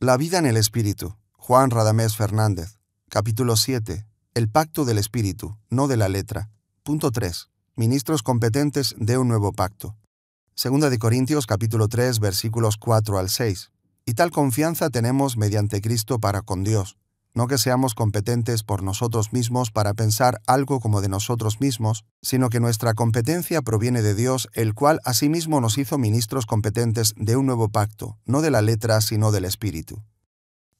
La vida en el Espíritu. Juan Radamés Fernández. Capítulo 7. El pacto del Espíritu, no de la letra. Punto 3. Ministros competentes de un nuevo pacto. Segunda de Corintios capítulo 3 versículos 4 al 6. Y tal confianza tenemos mediante Cristo para con Dios, no que seamos competentes por nosotros mismos para pensar algo como de nosotros mismos, sino que nuestra competencia proviene de Dios, el cual asimismo nos hizo ministros competentes de un nuevo pacto, no de la letra, sino del Espíritu.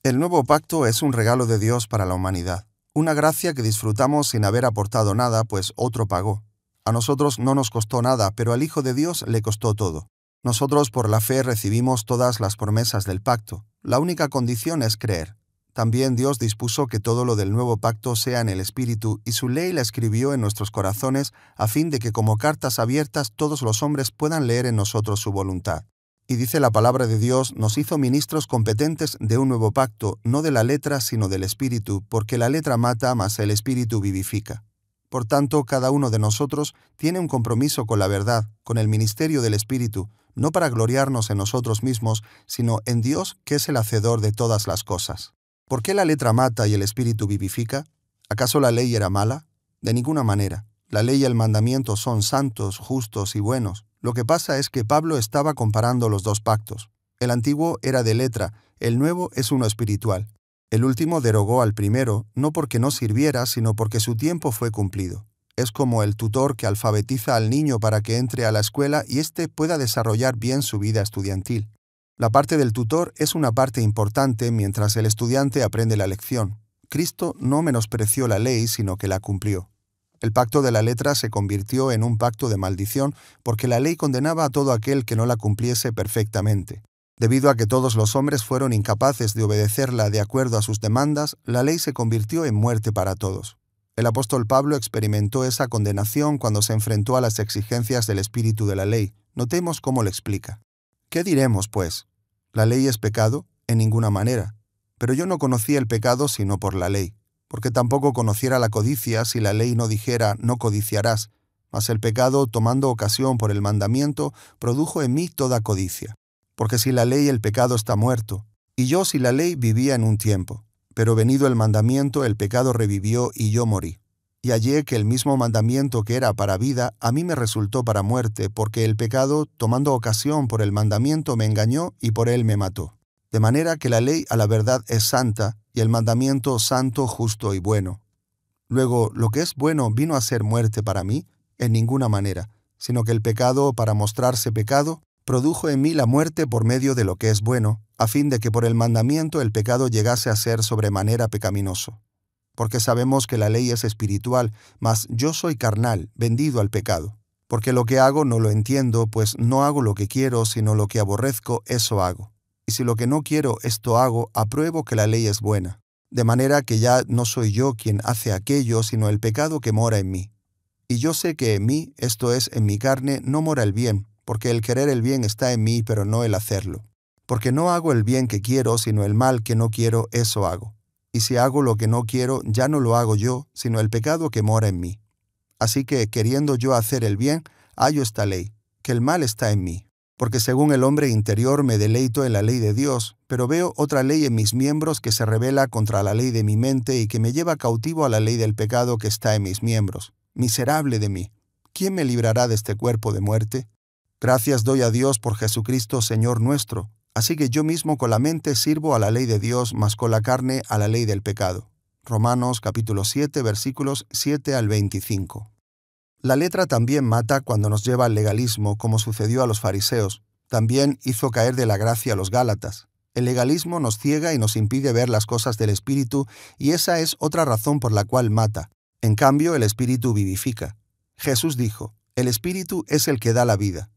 El nuevo pacto es un regalo de Dios para la humanidad, una gracia que disfrutamos sin haber aportado nada, pues otro pagó. A nosotros no nos costó nada, pero al Hijo de Dios le costó todo. Nosotros por la fe recibimos todas las promesas del pacto. La única condición es creer. También Dios dispuso que todo lo del nuevo pacto sea en el Espíritu, y su ley la escribió en nuestros corazones, a fin de que como cartas abiertas todos los hombres puedan leer en nosotros su voluntad. Y dice la palabra de Dios, nos hizo ministros competentes de un nuevo pacto, no de la letra, sino del Espíritu, porque la letra mata, mas el Espíritu vivifica. Por tanto, cada uno de nosotros tiene un compromiso con la verdad, con el ministerio del Espíritu, no para gloriarnos en nosotros mismos, sino en Dios, que es el hacedor de todas las cosas. ¿Por qué la letra mata y el espíritu vivifica? ¿Acaso la ley era mala? De ninguna manera. La ley y el mandamiento son santos, justos y buenos. Lo que pasa es que Pablo estaba comparando los dos pactos. El antiguo era de letra, el nuevo es uno espiritual. El último derogó al primero, no porque no sirviera, sino porque su tiempo fue cumplido. Es como el tutor que alfabetiza al niño para que entre a la escuela y éste pueda desarrollar bien su vida estudiantil. La parte del tutor es una parte importante mientras el estudiante aprende la lección. Cristo no menospreció la ley, sino que la cumplió. El pacto de la letra se convirtió en un pacto de maldición porque la ley condenaba a todo aquel que no la cumpliese perfectamente. Debido a que todos los hombres fueron incapaces de obedecerla de acuerdo a sus demandas, la ley se convirtió en muerte para todos. El apóstol Pablo experimentó esa condenación cuando se enfrentó a las exigencias del espíritu de la ley. Notemos cómo lo explica. ¿Qué diremos, pues? ¿La ley es pecado? En ninguna manera. Pero yo no conocía el pecado sino por la ley, porque tampoco conociera la codicia si la ley no dijera no codiciarás, mas el pecado, tomando ocasión por el mandamiento, produjo en mí toda codicia. Porque si la ley el pecado está muerto, y yo si la ley vivía en un tiempo, pero venido el mandamiento el pecado revivió y yo morí y hallé que el mismo mandamiento que era para vida, a mí me resultó para muerte, porque el pecado, tomando ocasión por el mandamiento, me engañó y por él me mató. De manera que la ley a la verdad es santa, y el mandamiento santo, justo y bueno. Luego, lo que es bueno vino a ser muerte para mí, en ninguna manera, sino que el pecado, para mostrarse pecado, produjo en mí la muerte por medio de lo que es bueno, a fin de que por el mandamiento el pecado llegase a ser sobremanera pecaminoso porque sabemos que la ley es espiritual, mas yo soy carnal, vendido al pecado. Porque lo que hago no lo entiendo, pues no hago lo que quiero, sino lo que aborrezco, eso hago. Y si lo que no quiero, esto hago, apruebo que la ley es buena. De manera que ya no soy yo quien hace aquello, sino el pecado que mora en mí. Y yo sé que en mí, esto es, en mi carne, no mora el bien, porque el querer el bien está en mí, pero no el hacerlo. Porque no hago el bien que quiero, sino el mal que no quiero, eso hago y si hago lo que no quiero, ya no lo hago yo, sino el pecado que mora en mí. Así que, queriendo yo hacer el bien, hallo esta ley, que el mal está en mí. Porque según el hombre interior me deleito en la ley de Dios, pero veo otra ley en mis miembros que se revela contra la ley de mi mente y que me lleva cautivo a la ley del pecado que está en mis miembros. Miserable de mí. ¿Quién me librará de este cuerpo de muerte? Gracias doy a Dios por Jesucristo, Señor nuestro, Así que yo mismo con la mente sirvo a la ley de Dios, mas con la carne a la ley del pecado. Romanos capítulo 7 versículos 7 al 25. La letra también mata cuando nos lleva al legalismo, como sucedió a los fariseos. También hizo caer de la gracia a los gálatas. El legalismo nos ciega y nos impide ver las cosas del Espíritu, y esa es otra razón por la cual mata. En cambio, el Espíritu vivifica. Jesús dijo, El Espíritu es el que da la vida.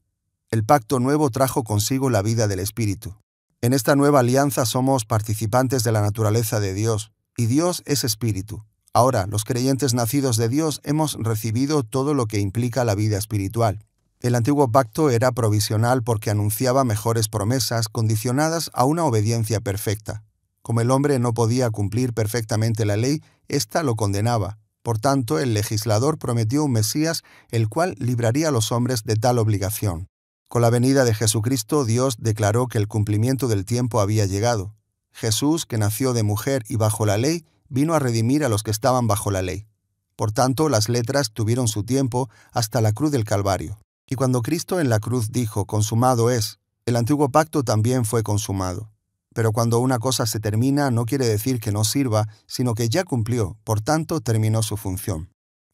El pacto nuevo trajo consigo la vida del Espíritu. En esta nueva alianza somos participantes de la naturaleza de Dios, y Dios es Espíritu. Ahora, los creyentes nacidos de Dios hemos recibido todo lo que implica la vida espiritual. El antiguo pacto era provisional porque anunciaba mejores promesas condicionadas a una obediencia perfecta. Como el hombre no podía cumplir perfectamente la ley, ésta lo condenaba. Por tanto, el legislador prometió un Mesías el cual libraría a los hombres de tal obligación. Con la venida de Jesucristo, Dios declaró que el cumplimiento del tiempo había llegado. Jesús, que nació de mujer y bajo la ley, vino a redimir a los que estaban bajo la ley. Por tanto, las letras tuvieron su tiempo hasta la cruz del Calvario. Y cuando Cristo en la cruz dijo, consumado es, el antiguo pacto también fue consumado. Pero cuando una cosa se termina no quiere decir que no sirva, sino que ya cumplió, por tanto terminó su función.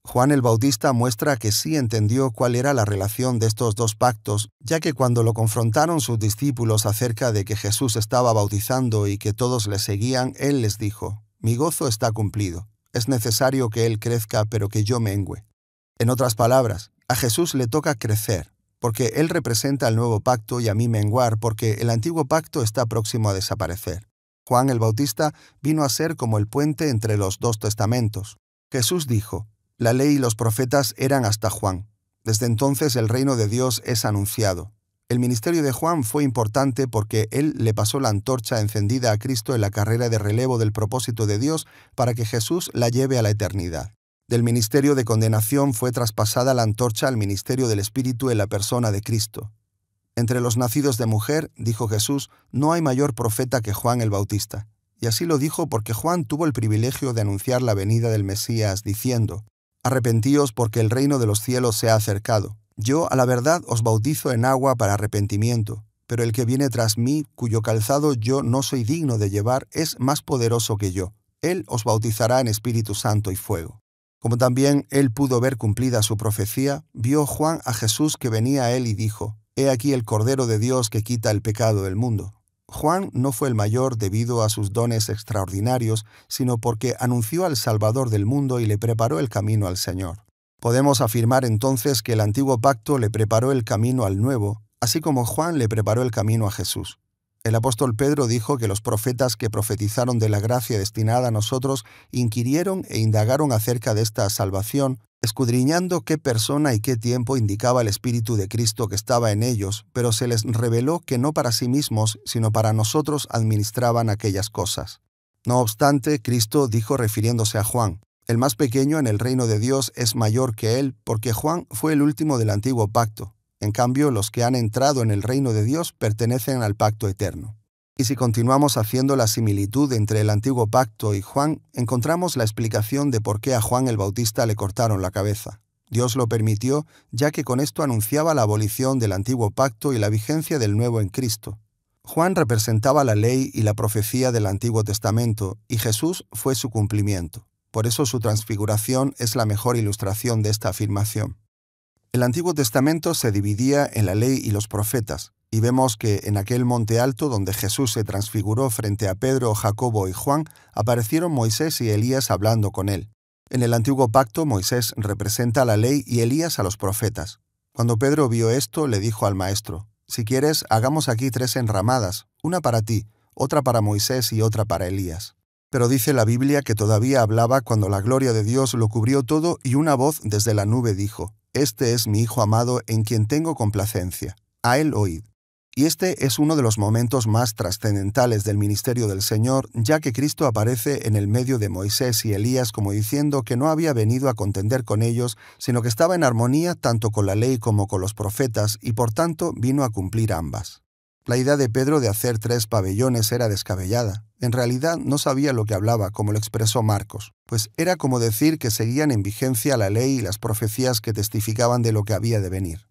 Juan el Bautista muestra que sí entendió cuál era la relación de estos dos pactos, ya que cuando lo confrontaron sus discípulos acerca de que Jesús estaba bautizando y que todos le seguían, él les dijo, Mi gozo está cumplido, es necesario que él crezca pero que yo mengüe. En otras palabras, a Jesús le toca crecer, porque él representa el nuevo pacto y a mí menguar, porque el antiguo pacto está próximo a desaparecer. Juan el Bautista vino a ser como el puente entre los dos testamentos. Jesús dijo, la ley y los profetas eran hasta Juan. Desde entonces el reino de Dios es anunciado. El ministerio de Juan fue importante porque él le pasó la antorcha encendida a Cristo en la carrera de relevo del propósito de Dios para que Jesús la lleve a la eternidad. Del ministerio de condenación fue traspasada la antorcha al ministerio del Espíritu en la persona de Cristo. Entre los nacidos de mujer, dijo Jesús, no hay mayor profeta que Juan el Bautista. Y así lo dijo porque Juan tuvo el privilegio de anunciar la venida del Mesías, diciendo, Arrepentíos porque el reino de los cielos se ha acercado. Yo, a la verdad, os bautizo en agua para arrepentimiento, pero el que viene tras mí, cuyo calzado yo no soy digno de llevar, es más poderoso que yo. Él os bautizará en Espíritu Santo y fuego. Como también él pudo ver cumplida su profecía, vio Juan a Jesús que venía a él y dijo, He aquí el Cordero de Dios que quita el pecado del mundo. Juan no fue el mayor debido a sus dones extraordinarios, sino porque anunció al Salvador del mundo y le preparó el camino al Señor. Podemos afirmar entonces que el antiguo pacto le preparó el camino al nuevo, así como Juan le preparó el camino a Jesús. El apóstol Pedro dijo que los profetas que profetizaron de la gracia destinada a nosotros inquirieron e indagaron acerca de esta salvación, escudriñando qué persona y qué tiempo indicaba el Espíritu de Cristo que estaba en ellos, pero se les reveló que no para sí mismos, sino para nosotros administraban aquellas cosas. No obstante, Cristo dijo refiriéndose a Juan, El más pequeño en el reino de Dios es mayor que él, porque Juan fue el último del antiguo pacto. En cambio, los que han entrado en el reino de Dios pertenecen al pacto eterno. Y si continuamos haciendo la similitud entre el antiguo pacto y Juan, encontramos la explicación de por qué a Juan el Bautista le cortaron la cabeza. Dios lo permitió, ya que con esto anunciaba la abolición del antiguo pacto y la vigencia del nuevo en Cristo. Juan representaba la ley y la profecía del Antiguo Testamento, y Jesús fue su cumplimiento. Por eso su transfiguración es la mejor ilustración de esta afirmación. El Antiguo Testamento se dividía en la ley y los profetas, y vemos que en aquel monte alto donde Jesús se transfiguró frente a Pedro, Jacobo y Juan, aparecieron Moisés y Elías hablando con él. En el antiguo pacto Moisés representa la ley y Elías a los profetas. Cuando Pedro vio esto, le dijo al maestro, Si quieres, hagamos aquí tres enramadas, una para ti, otra para Moisés y otra para Elías. Pero dice la Biblia que todavía hablaba cuando la gloria de Dios lo cubrió todo y una voz desde la nube dijo, Este es mi Hijo amado en quien tengo complacencia, a él oíd. Y este es uno de los momentos más trascendentales del ministerio del Señor, ya que Cristo aparece en el medio de Moisés y Elías como diciendo que no había venido a contender con ellos, sino que estaba en armonía tanto con la ley como con los profetas y por tanto vino a cumplir ambas. La idea de Pedro de hacer tres pabellones era descabellada. En realidad no sabía lo que hablaba, como lo expresó Marcos, pues era como decir que seguían en vigencia la ley y las profecías que testificaban de lo que había de venir.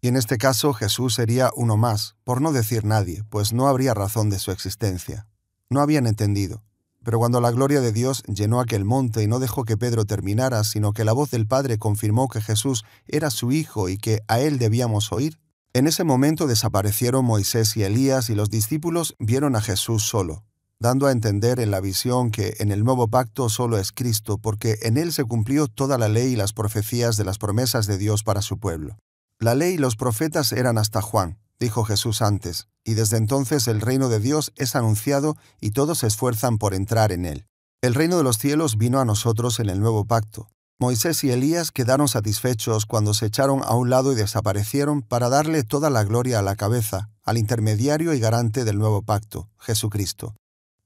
Y en este caso Jesús sería uno más, por no decir nadie, pues no habría razón de su existencia. No habían entendido. Pero cuando la gloria de Dios llenó aquel monte y no dejó que Pedro terminara, sino que la voz del Padre confirmó que Jesús era su Hijo y que a Él debíamos oír, en ese momento desaparecieron Moisés y Elías y los discípulos vieron a Jesús solo, dando a entender en la visión que en el nuevo pacto solo es Cristo, porque en él se cumplió toda la ley y las profecías de las promesas de Dios para su pueblo. La ley y los profetas eran hasta Juan, dijo Jesús antes, y desde entonces el reino de Dios es anunciado y todos se esfuerzan por entrar en él. El reino de los cielos vino a nosotros en el nuevo pacto, Moisés y Elías quedaron satisfechos cuando se echaron a un lado y desaparecieron para darle toda la gloria a la cabeza, al intermediario y garante del nuevo pacto, Jesucristo.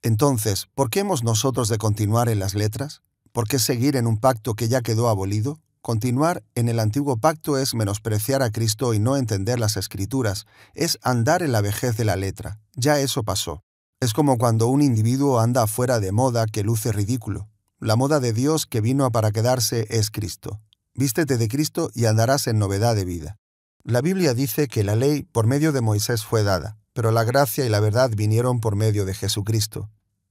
Entonces, ¿por qué hemos nosotros de continuar en las letras? ¿Por qué seguir en un pacto que ya quedó abolido? Continuar en el antiguo pacto es menospreciar a Cristo y no entender las escrituras, es andar en la vejez de la letra. Ya eso pasó. Es como cuando un individuo anda fuera de moda que luce ridículo. La moda de Dios que vino para quedarse es Cristo. Vístete de Cristo y andarás en novedad de vida. La Biblia dice que la ley por medio de Moisés fue dada, pero la gracia y la verdad vinieron por medio de Jesucristo.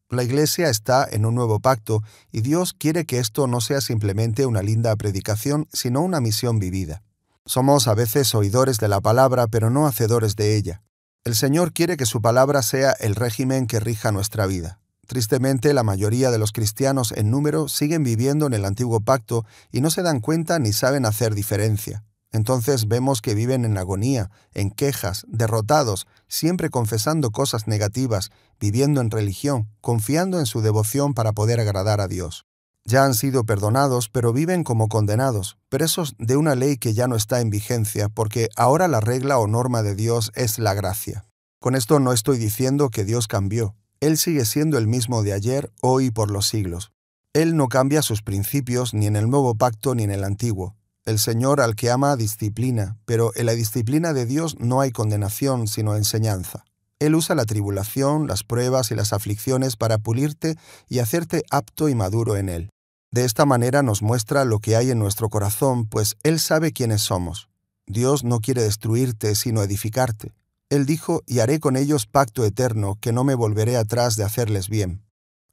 La Iglesia está en un nuevo pacto y Dios quiere que esto no sea simplemente una linda predicación, sino una misión vivida. Somos a veces oidores de la palabra, pero no hacedores de ella. El Señor quiere que su palabra sea el régimen que rija nuestra vida. Tristemente, la mayoría de los cristianos en número siguen viviendo en el antiguo pacto y no se dan cuenta ni saben hacer diferencia. Entonces vemos que viven en agonía, en quejas, derrotados, siempre confesando cosas negativas, viviendo en religión, confiando en su devoción para poder agradar a Dios. Ya han sido perdonados, pero viven como condenados, presos de una ley que ya no está en vigencia, porque ahora la regla o norma de Dios es la gracia. Con esto no estoy diciendo que Dios cambió, él sigue siendo el mismo de ayer, hoy y por los siglos. Él no cambia sus principios ni en el nuevo pacto ni en el antiguo. El Señor al que ama disciplina, pero en la disciplina de Dios no hay condenación sino enseñanza. Él usa la tribulación, las pruebas y las aflicciones para pulirte y hacerte apto y maduro en Él. De esta manera nos muestra lo que hay en nuestro corazón, pues Él sabe quiénes somos. Dios no quiere destruirte, sino edificarte. Él dijo, y haré con ellos pacto eterno, que no me volveré atrás de hacerles bien.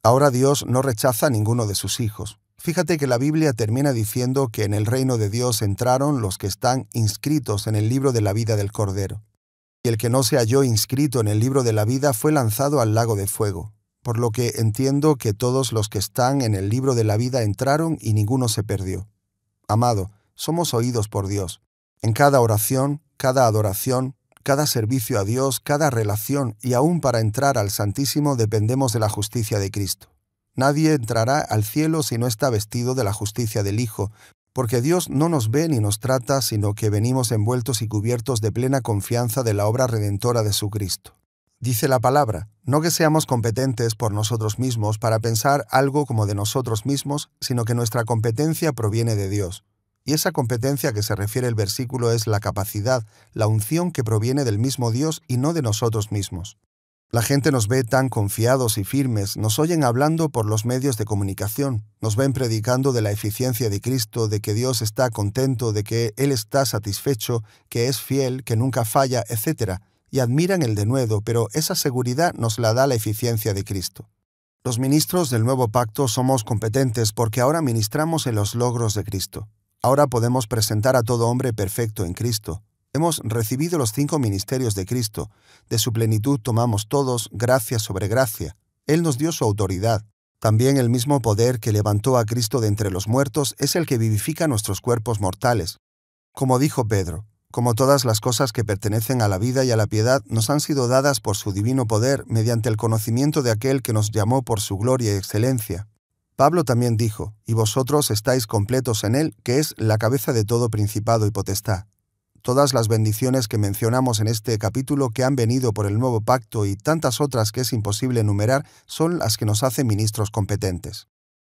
Ahora Dios no rechaza a ninguno de sus hijos. Fíjate que la Biblia termina diciendo que en el reino de Dios entraron los que están inscritos en el libro de la vida del Cordero. Y el que no se halló inscrito en el libro de la vida fue lanzado al lago de fuego, por lo que entiendo que todos los que están en el libro de la vida entraron y ninguno se perdió. Amado, somos oídos por Dios. En cada oración, cada adoración, cada servicio a Dios, cada relación y aún para entrar al Santísimo dependemos de la justicia de Cristo. Nadie entrará al cielo si no está vestido de la justicia del Hijo, porque Dios no nos ve ni nos trata, sino que venimos envueltos y cubiertos de plena confianza de la obra redentora de su Cristo. Dice la palabra, no que seamos competentes por nosotros mismos para pensar algo como de nosotros mismos, sino que nuestra competencia proviene de Dios. Y esa competencia que se refiere el versículo es la capacidad, la unción que proviene del mismo Dios y no de nosotros mismos. La gente nos ve tan confiados y firmes, nos oyen hablando por los medios de comunicación, nos ven predicando de la eficiencia de Cristo, de que Dios está contento, de que Él está satisfecho, que es fiel, que nunca falla, etc. Y admiran el denuedo, pero esa seguridad nos la da la eficiencia de Cristo. Los ministros del nuevo pacto somos competentes porque ahora ministramos en los logros de Cristo. Ahora podemos presentar a todo hombre perfecto en Cristo. Hemos recibido los cinco ministerios de Cristo. De su plenitud tomamos todos gracia sobre gracia. Él nos dio su autoridad. También el mismo poder que levantó a Cristo de entre los muertos es el que vivifica nuestros cuerpos mortales. Como dijo Pedro, como todas las cosas que pertenecen a la vida y a la piedad nos han sido dadas por su divino poder mediante el conocimiento de aquel que nos llamó por su gloria y excelencia. Pablo también dijo, y vosotros estáis completos en él, que es la cabeza de todo principado y potestad. Todas las bendiciones que mencionamos en este capítulo que han venido por el nuevo pacto y tantas otras que es imposible enumerar son las que nos hacen ministros competentes.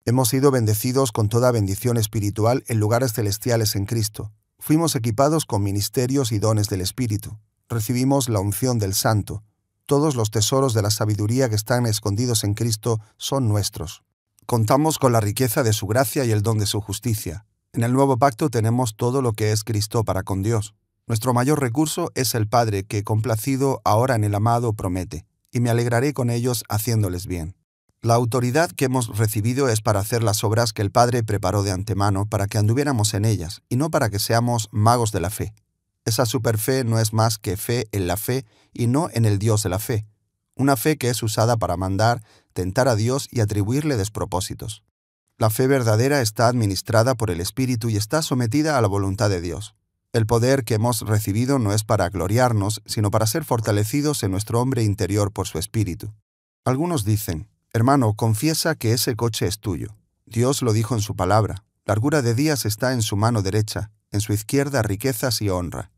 Hemos sido bendecidos con toda bendición espiritual en lugares celestiales en Cristo. Fuimos equipados con ministerios y dones del Espíritu. Recibimos la unción del Santo. Todos los tesoros de la sabiduría que están escondidos en Cristo son nuestros contamos con la riqueza de su gracia y el don de su justicia. En el nuevo pacto tenemos todo lo que es Cristo para con Dios. Nuestro mayor recurso es el Padre que, complacido ahora en el amado, promete, y me alegraré con ellos haciéndoles bien. La autoridad que hemos recibido es para hacer las obras que el Padre preparó de antemano para que anduviéramos en ellas, y no para que seamos magos de la fe. Esa superfe no es más que fe en la fe y no en el Dios de la fe una fe que es usada para mandar, tentar a Dios y atribuirle despropósitos. La fe verdadera está administrada por el Espíritu y está sometida a la voluntad de Dios. El poder que hemos recibido no es para gloriarnos, sino para ser fortalecidos en nuestro hombre interior por su Espíritu. Algunos dicen, hermano, confiesa que ese coche es tuyo. Dios lo dijo en su palabra, largura de días está en su mano derecha, en su izquierda riquezas y honra.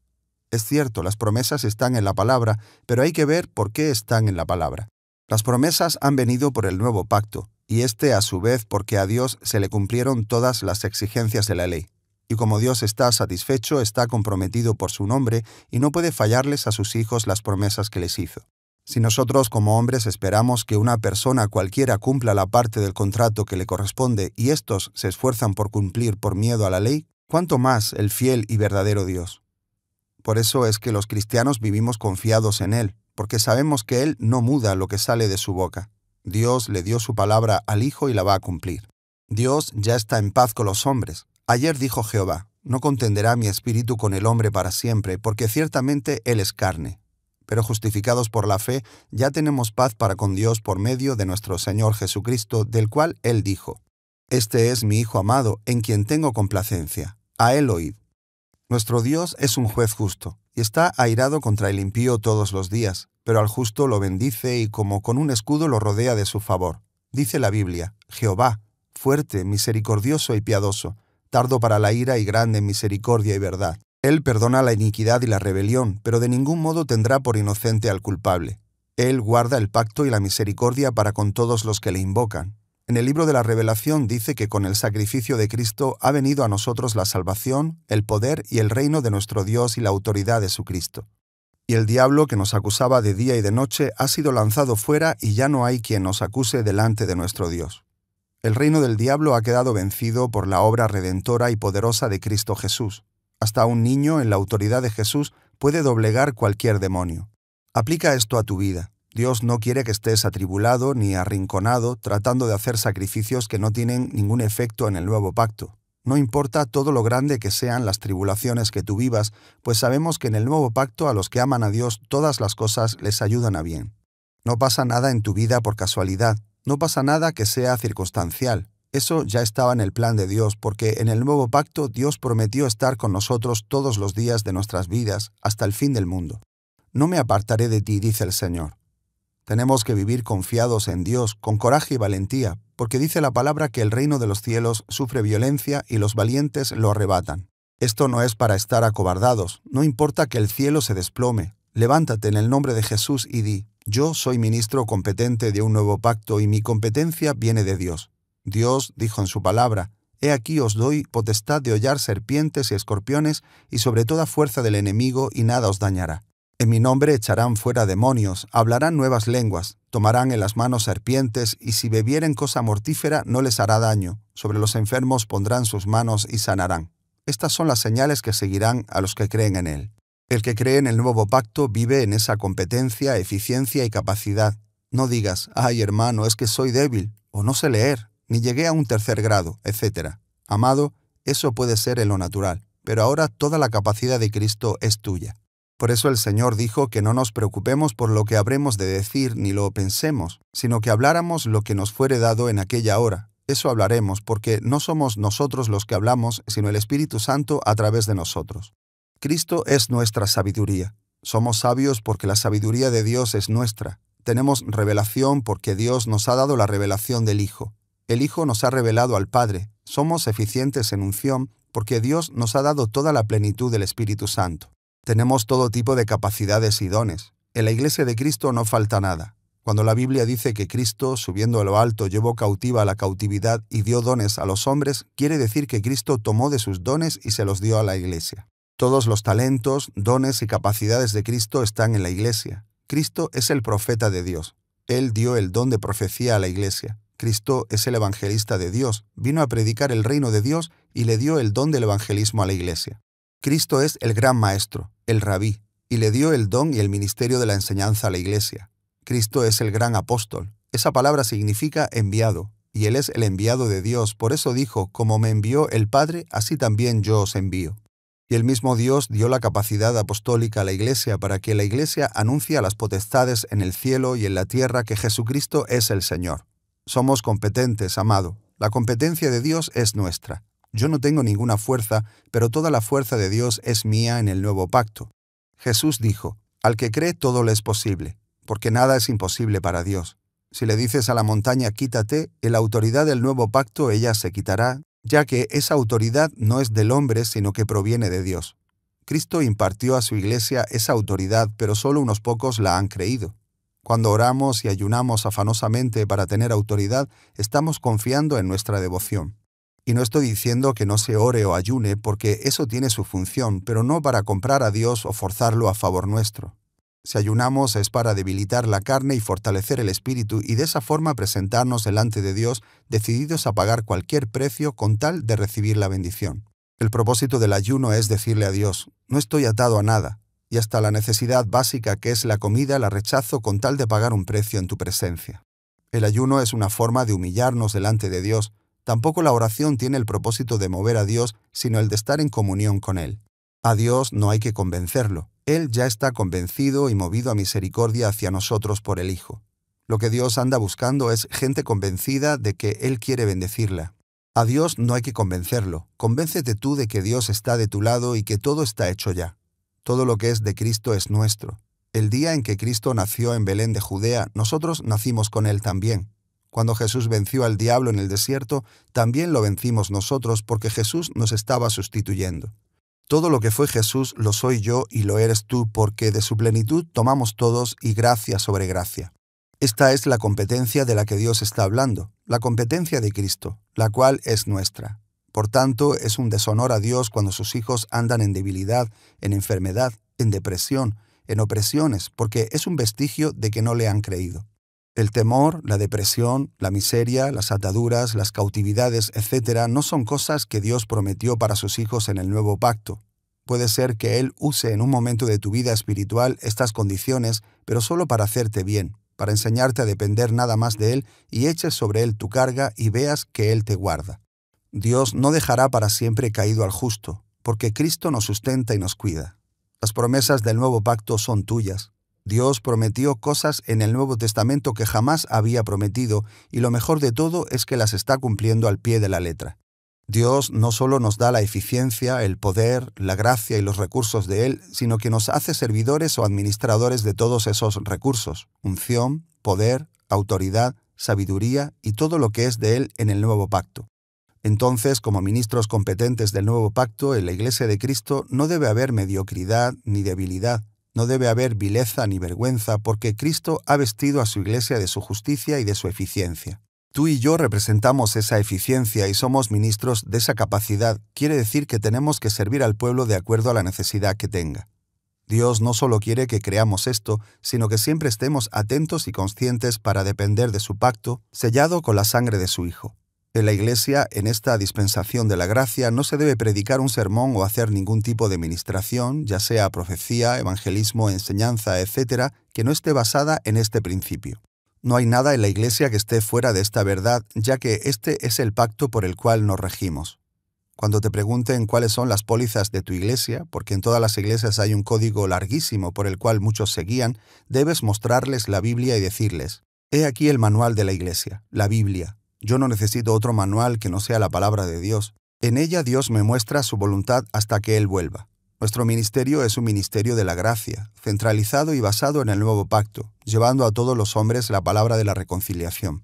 Es cierto, las promesas están en la palabra, pero hay que ver por qué están en la palabra. Las promesas han venido por el nuevo pacto, y este a su vez porque a Dios se le cumplieron todas las exigencias de la ley. Y como Dios está satisfecho, está comprometido por su nombre y no puede fallarles a sus hijos las promesas que les hizo. Si nosotros como hombres esperamos que una persona cualquiera cumpla la parte del contrato que le corresponde y estos se esfuerzan por cumplir por miedo a la ley, ¿cuánto más el fiel y verdadero Dios? Por eso es que los cristianos vivimos confiados en Él, porque sabemos que Él no muda lo que sale de su boca. Dios le dio su palabra al Hijo y la va a cumplir. Dios ya está en paz con los hombres. Ayer dijo Jehová, no contenderá mi espíritu con el hombre para siempre, porque ciertamente Él es carne. Pero justificados por la fe, ya tenemos paz para con Dios por medio de nuestro Señor Jesucristo, del cual Él dijo, Este es mi Hijo amado, en quien tengo complacencia. A Él oíd. Nuestro Dios es un juez justo, y está airado contra el impío todos los días, pero al justo lo bendice y como con un escudo lo rodea de su favor. Dice la Biblia, Jehová, fuerte, misericordioso y piadoso, tardo para la ira y grande en misericordia y verdad. Él perdona la iniquidad y la rebelión, pero de ningún modo tendrá por inocente al culpable. Él guarda el pacto y la misericordia para con todos los que le invocan. En el libro de la Revelación dice que con el sacrificio de Cristo ha venido a nosotros la salvación, el poder y el reino de nuestro Dios y la autoridad de su Cristo. Y el diablo que nos acusaba de día y de noche ha sido lanzado fuera y ya no hay quien nos acuse delante de nuestro Dios. El reino del diablo ha quedado vencido por la obra redentora y poderosa de Cristo Jesús. Hasta un niño en la autoridad de Jesús puede doblegar cualquier demonio. Aplica esto a tu vida. Dios no quiere que estés atribulado ni arrinconado tratando de hacer sacrificios que no tienen ningún efecto en el nuevo pacto. No importa todo lo grande que sean las tribulaciones que tú vivas, pues sabemos que en el nuevo pacto a los que aman a Dios todas las cosas les ayudan a bien. No pasa nada en tu vida por casualidad, no pasa nada que sea circunstancial. Eso ya estaba en el plan de Dios, porque en el nuevo pacto Dios prometió estar con nosotros todos los días de nuestras vidas, hasta el fin del mundo. No me apartaré de ti, dice el Señor. Tenemos que vivir confiados en Dios, con coraje y valentía, porque dice la palabra que el reino de los cielos sufre violencia y los valientes lo arrebatan. Esto no es para estar acobardados, no importa que el cielo se desplome. Levántate en el nombre de Jesús y di, yo soy ministro competente de un nuevo pacto y mi competencia viene de Dios. Dios dijo en su palabra, He aquí os doy potestad de hollar serpientes y escorpiones y sobre toda fuerza del enemigo y nada os dañará. En mi nombre echarán fuera demonios, hablarán nuevas lenguas, tomarán en las manos serpientes, y si bebieren cosa mortífera no les hará daño, sobre los enfermos pondrán sus manos y sanarán. Estas son las señales que seguirán a los que creen en Él. El que cree en el nuevo pacto vive en esa competencia, eficiencia y capacidad. No digas, ay hermano, es que soy débil, o no sé leer, ni llegué a un tercer grado, etc. Amado, eso puede ser en lo natural, pero ahora toda la capacidad de Cristo es tuya. Por eso el Señor dijo que no nos preocupemos por lo que habremos de decir ni lo pensemos, sino que habláramos lo que nos fuere dado en aquella hora. Eso hablaremos porque no somos nosotros los que hablamos, sino el Espíritu Santo a través de nosotros. Cristo es nuestra sabiduría. Somos sabios porque la sabiduría de Dios es nuestra. Tenemos revelación porque Dios nos ha dado la revelación del Hijo. El Hijo nos ha revelado al Padre. Somos eficientes en unción porque Dios nos ha dado toda la plenitud del Espíritu Santo. Tenemos todo tipo de capacidades y dones. En la iglesia de Cristo no falta nada. Cuando la Biblia dice que Cristo, subiendo a lo alto, llevó cautiva la cautividad y dio dones a los hombres, quiere decir que Cristo tomó de sus dones y se los dio a la iglesia. Todos los talentos, dones y capacidades de Cristo están en la iglesia. Cristo es el profeta de Dios. Él dio el don de profecía a la iglesia. Cristo es el evangelista de Dios. Vino a predicar el reino de Dios y le dio el don del evangelismo a la iglesia. Cristo es el gran maestro, el rabí, y le dio el don y el ministerio de la enseñanza a la iglesia. Cristo es el gran apóstol. Esa palabra significa enviado, y Él es el enviado de Dios. Por eso dijo, como me envió el Padre, así también yo os envío. Y el mismo Dios dio la capacidad apostólica a la Iglesia para que la Iglesia anuncie a las potestades en el cielo y en la tierra que Jesucristo es el Señor. Somos competentes, amado. La competencia de Dios es nuestra. Yo no tengo ninguna fuerza, pero toda la fuerza de Dios es mía en el nuevo pacto. Jesús dijo, Al que cree todo le es posible, porque nada es imposible para Dios. Si le dices a la montaña quítate, en la autoridad del nuevo pacto ella se quitará, ya que esa autoridad no es del hombre, sino que proviene de Dios. Cristo impartió a su iglesia esa autoridad, pero solo unos pocos la han creído. Cuando oramos y ayunamos afanosamente para tener autoridad, estamos confiando en nuestra devoción. Y no estoy diciendo que no se ore o ayune, porque eso tiene su función, pero no para comprar a Dios o forzarlo a favor nuestro. Si ayunamos es para debilitar la carne y fortalecer el espíritu y de esa forma presentarnos delante de Dios decididos a pagar cualquier precio con tal de recibir la bendición. El propósito del ayuno es decirle a Dios, no estoy atado a nada, y hasta la necesidad básica que es la comida la rechazo con tal de pagar un precio en tu presencia. El ayuno es una forma de humillarnos delante de Dios, Tampoco la oración tiene el propósito de mover a Dios, sino el de estar en comunión con Él. A Dios no hay que convencerlo, Él ya está convencido y movido a misericordia hacia nosotros por el Hijo. Lo que Dios anda buscando es gente convencida de que Él quiere bendecirla. A Dios no hay que convencerlo, convéncete tú de que Dios está de tu lado y que todo está hecho ya. Todo lo que es de Cristo es nuestro. El día en que Cristo nació en Belén de Judea, nosotros nacimos con Él también. Cuando Jesús venció al diablo en el desierto, también lo vencimos nosotros porque Jesús nos estaba sustituyendo. Todo lo que fue Jesús lo soy yo y lo eres tú porque de su plenitud tomamos todos y gracia sobre gracia. Esta es la competencia de la que Dios está hablando, la competencia de Cristo, la cual es nuestra. Por tanto, es un deshonor a Dios cuando sus hijos andan en debilidad, en enfermedad, en depresión, en opresiones, porque es un vestigio de que no le han creído. El temor, la depresión, la miseria, las ataduras, las cautividades, etc., no son cosas que Dios prometió para sus hijos en el nuevo pacto. Puede ser que Él use en un momento de tu vida espiritual estas condiciones, pero solo para hacerte bien, para enseñarte a depender nada más de Él y eches sobre Él tu carga y veas que Él te guarda. Dios no dejará para siempre caído al justo, porque Cristo nos sustenta y nos cuida. Las promesas del nuevo pacto son tuyas, Dios prometió cosas en el Nuevo Testamento que jamás había prometido y lo mejor de todo es que las está cumpliendo al pie de la letra. Dios no solo nos da la eficiencia, el poder, la gracia y los recursos de Él, sino que nos hace servidores o administradores de todos esos recursos, unción, poder, autoridad, sabiduría y todo lo que es de Él en el nuevo pacto. Entonces, como ministros competentes del nuevo pacto, en la Iglesia de Cristo no debe haber mediocridad ni debilidad, no debe haber vileza ni vergüenza porque Cristo ha vestido a su iglesia de su justicia y de su eficiencia. Tú y yo representamos esa eficiencia y somos ministros de esa capacidad. Quiere decir que tenemos que servir al pueblo de acuerdo a la necesidad que tenga. Dios no solo quiere que creamos esto, sino que siempre estemos atentos y conscientes para depender de su pacto, sellado con la sangre de su Hijo. En la Iglesia, en esta dispensación de la gracia, no se debe predicar un sermón o hacer ningún tipo de ministración, ya sea profecía, evangelismo, enseñanza, etc., que no esté basada en este principio. No hay nada en la Iglesia que esté fuera de esta verdad, ya que este es el pacto por el cual nos regimos. Cuando te pregunten cuáles son las pólizas de tu iglesia, porque en todas las iglesias hay un código larguísimo por el cual muchos se guían, debes mostrarles la Biblia y decirles, He aquí el manual de la iglesia, la Biblia, yo no necesito otro manual que no sea la palabra de Dios. En ella Dios me muestra su voluntad hasta que Él vuelva. Nuestro ministerio es un ministerio de la gracia, centralizado y basado en el nuevo pacto, llevando a todos los hombres la palabra de la reconciliación.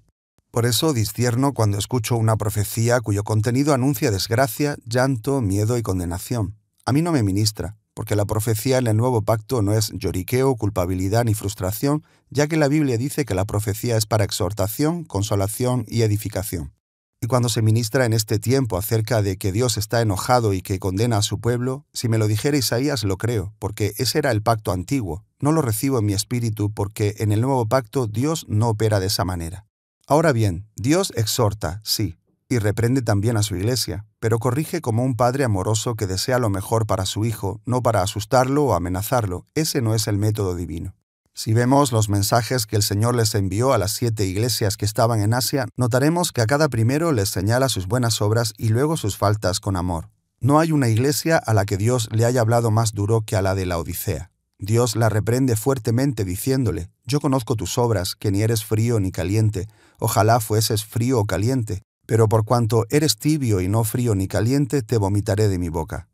Por eso discierno cuando escucho una profecía cuyo contenido anuncia desgracia, llanto, miedo y condenación. A mí no me ministra, porque la profecía en el nuevo pacto no es lloriqueo, culpabilidad ni frustración, ya que la Biblia dice que la profecía es para exhortación, consolación y edificación. Y cuando se ministra en este tiempo acerca de que Dios está enojado y que condena a su pueblo, si me lo dijera Isaías lo creo, porque ese era el pacto antiguo, no lo recibo en mi espíritu porque en el nuevo pacto Dios no opera de esa manera. Ahora bien, Dios exhorta, sí, y reprende también a su iglesia, pero corrige como un padre amoroso que desea lo mejor para su hijo, no para asustarlo o amenazarlo. Ese no es el método divino. Si vemos los mensajes que el Señor les envió a las siete iglesias que estaban en Asia, notaremos que a cada primero les señala sus buenas obras y luego sus faltas con amor. No hay una iglesia a la que Dios le haya hablado más duro que a la de la Odisea. Dios la reprende fuertemente diciéndole, Yo conozco tus obras, que ni eres frío ni caliente, ojalá fueses frío o caliente, pero por cuanto eres tibio y no frío ni caliente, te vomitaré de mi boca.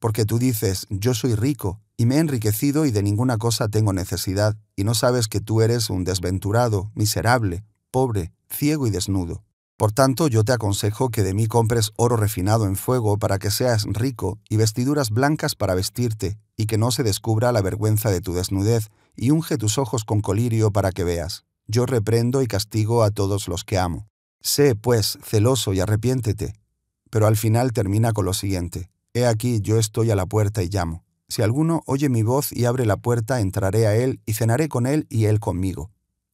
Porque tú dices, yo soy rico, y me he enriquecido y de ninguna cosa tengo necesidad, y no sabes que tú eres un desventurado, miserable, pobre, ciego y desnudo. Por tanto, yo te aconsejo que de mí compres oro refinado en fuego para que seas rico, y vestiduras blancas para vestirte, y que no se descubra la vergüenza de tu desnudez, y unge tus ojos con colirio para que veas. Yo reprendo y castigo a todos los que amo. Sé, pues, celoso y arrepiéntete. Pero al final termina con lo siguiente. He aquí, yo estoy a la puerta y llamo. Si alguno oye mi voz y abre la puerta, entraré a él y cenaré con él y él conmigo.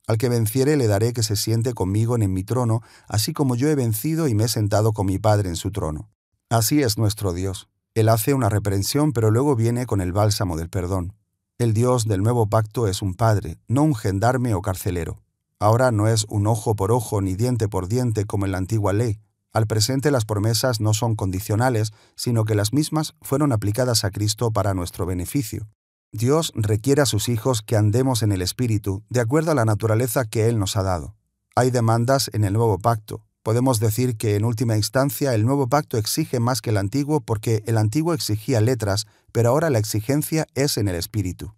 Al que venciere le daré que se siente conmigo en mi trono, así como yo he vencido y me he sentado con mi Padre en su trono. Así es nuestro Dios. Él hace una reprensión, pero luego viene con el bálsamo del perdón. El Dios del nuevo pacto es un Padre, no un gendarme o carcelero. Ahora no es un ojo por ojo ni diente por diente como en la antigua ley. Al presente las promesas no son condicionales, sino que las mismas fueron aplicadas a Cristo para nuestro beneficio. Dios requiere a sus hijos que andemos en el Espíritu, de acuerdo a la naturaleza que Él nos ha dado. Hay demandas en el nuevo pacto. Podemos decir que en última instancia el nuevo pacto exige más que el antiguo porque el antiguo exigía letras, pero ahora la exigencia es en el Espíritu.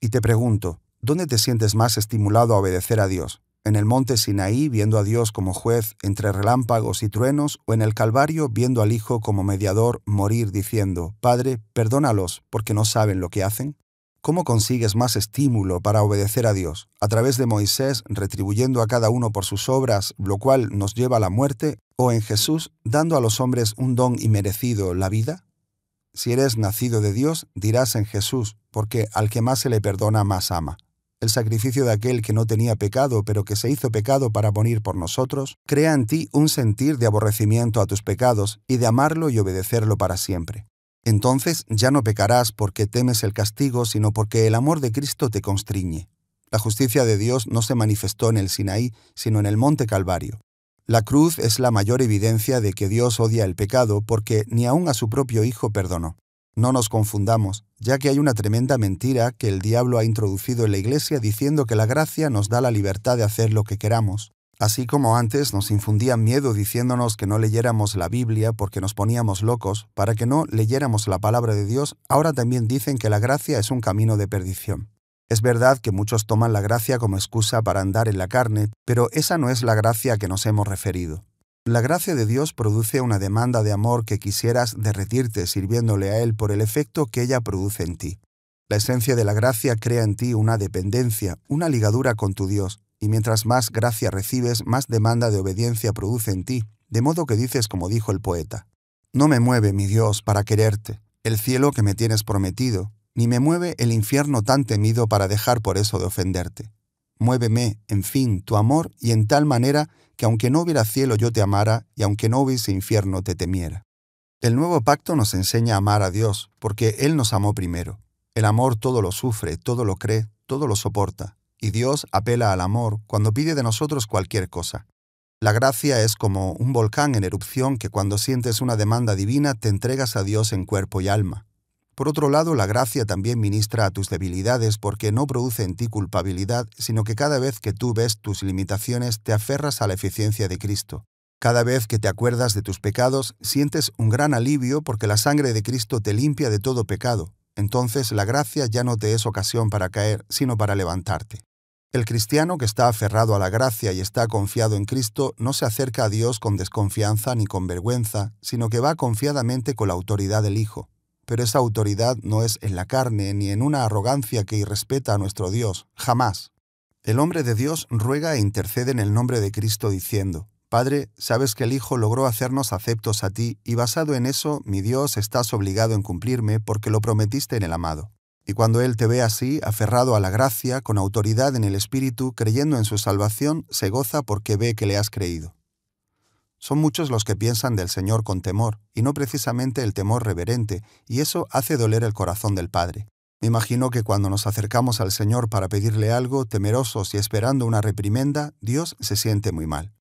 Y te pregunto, ¿Dónde te sientes más estimulado a obedecer a Dios? ¿En el monte Sinaí viendo a Dios como juez entre relámpagos y truenos? ¿O en el Calvario viendo al Hijo como mediador morir diciendo, Padre, perdónalos porque no saben lo que hacen? ¿Cómo consigues más estímulo para obedecer a Dios? ¿A través de Moisés retribuyendo a cada uno por sus obras, lo cual nos lleva a la muerte? ¿O en Jesús dando a los hombres un don y merecido la vida? Si eres nacido de Dios, dirás en Jesús, porque al que más se le perdona, más ama el sacrificio de aquel que no tenía pecado, pero que se hizo pecado para morir por nosotros, crea en ti un sentir de aborrecimiento a tus pecados y de amarlo y obedecerlo para siempre. Entonces ya no pecarás porque temes el castigo, sino porque el amor de Cristo te constriñe. La justicia de Dios no se manifestó en el Sinaí, sino en el monte Calvario. La cruz es la mayor evidencia de que Dios odia el pecado porque ni aun a su propio Hijo perdonó. No nos confundamos, ya que hay una tremenda mentira que el diablo ha introducido en la Iglesia diciendo que la gracia nos da la libertad de hacer lo que queramos. Así como antes nos infundían miedo diciéndonos que no leyéramos la Biblia porque nos poníamos locos, para que no leyéramos la palabra de Dios, ahora también dicen que la gracia es un camino de perdición. Es verdad que muchos toman la gracia como excusa para andar en la carne, pero esa no es la gracia a que nos hemos referido. La gracia de Dios produce una demanda de amor que quisieras derretirte sirviéndole a Él por el efecto que ella produce en ti. La esencia de la gracia crea en ti una dependencia, una ligadura con tu Dios, y mientras más gracia recibes, más demanda de obediencia produce en ti, de modo que dices como dijo el poeta, No me mueve, mi Dios, para quererte, el cielo que me tienes prometido, ni me mueve el infierno tan temido para dejar por eso de ofenderte. Muéveme, en fin, tu amor, y en tal manera que aunque no hubiera cielo yo te amara, y aunque no hubiese infierno te temiera. El nuevo pacto nos enseña a amar a Dios, porque Él nos amó primero. El amor todo lo sufre, todo lo cree, todo lo soporta, y Dios apela al amor cuando pide de nosotros cualquier cosa. La gracia es como un volcán en erupción que cuando sientes una demanda divina te entregas a Dios en cuerpo y alma. Por otro lado, la gracia también ministra a tus debilidades porque no produce en ti culpabilidad, sino que cada vez que tú ves tus limitaciones te aferras a la eficiencia de Cristo. Cada vez que te acuerdas de tus pecados, sientes un gran alivio porque la sangre de Cristo te limpia de todo pecado. Entonces la gracia ya no te es ocasión para caer, sino para levantarte. El cristiano que está aferrado a la gracia y está confiado en Cristo no se acerca a Dios con desconfianza ni con vergüenza, sino que va confiadamente con la autoridad del Hijo pero esa autoridad no es en la carne ni en una arrogancia que irrespeta a nuestro Dios, jamás. El hombre de Dios ruega e intercede en el nombre de Cristo diciendo, Padre, sabes que el Hijo logró hacernos aceptos a ti y basado en eso, mi Dios, estás obligado en cumplirme porque lo prometiste en el amado. Y cuando Él te ve así, aferrado a la gracia, con autoridad en el Espíritu, creyendo en su salvación, se goza porque ve que le has creído. Son muchos los que piensan del Señor con temor, y no precisamente el temor reverente, y eso hace doler el corazón del Padre. Me imagino que cuando nos acercamos al Señor para pedirle algo, temerosos y esperando una reprimenda, Dios se siente muy mal.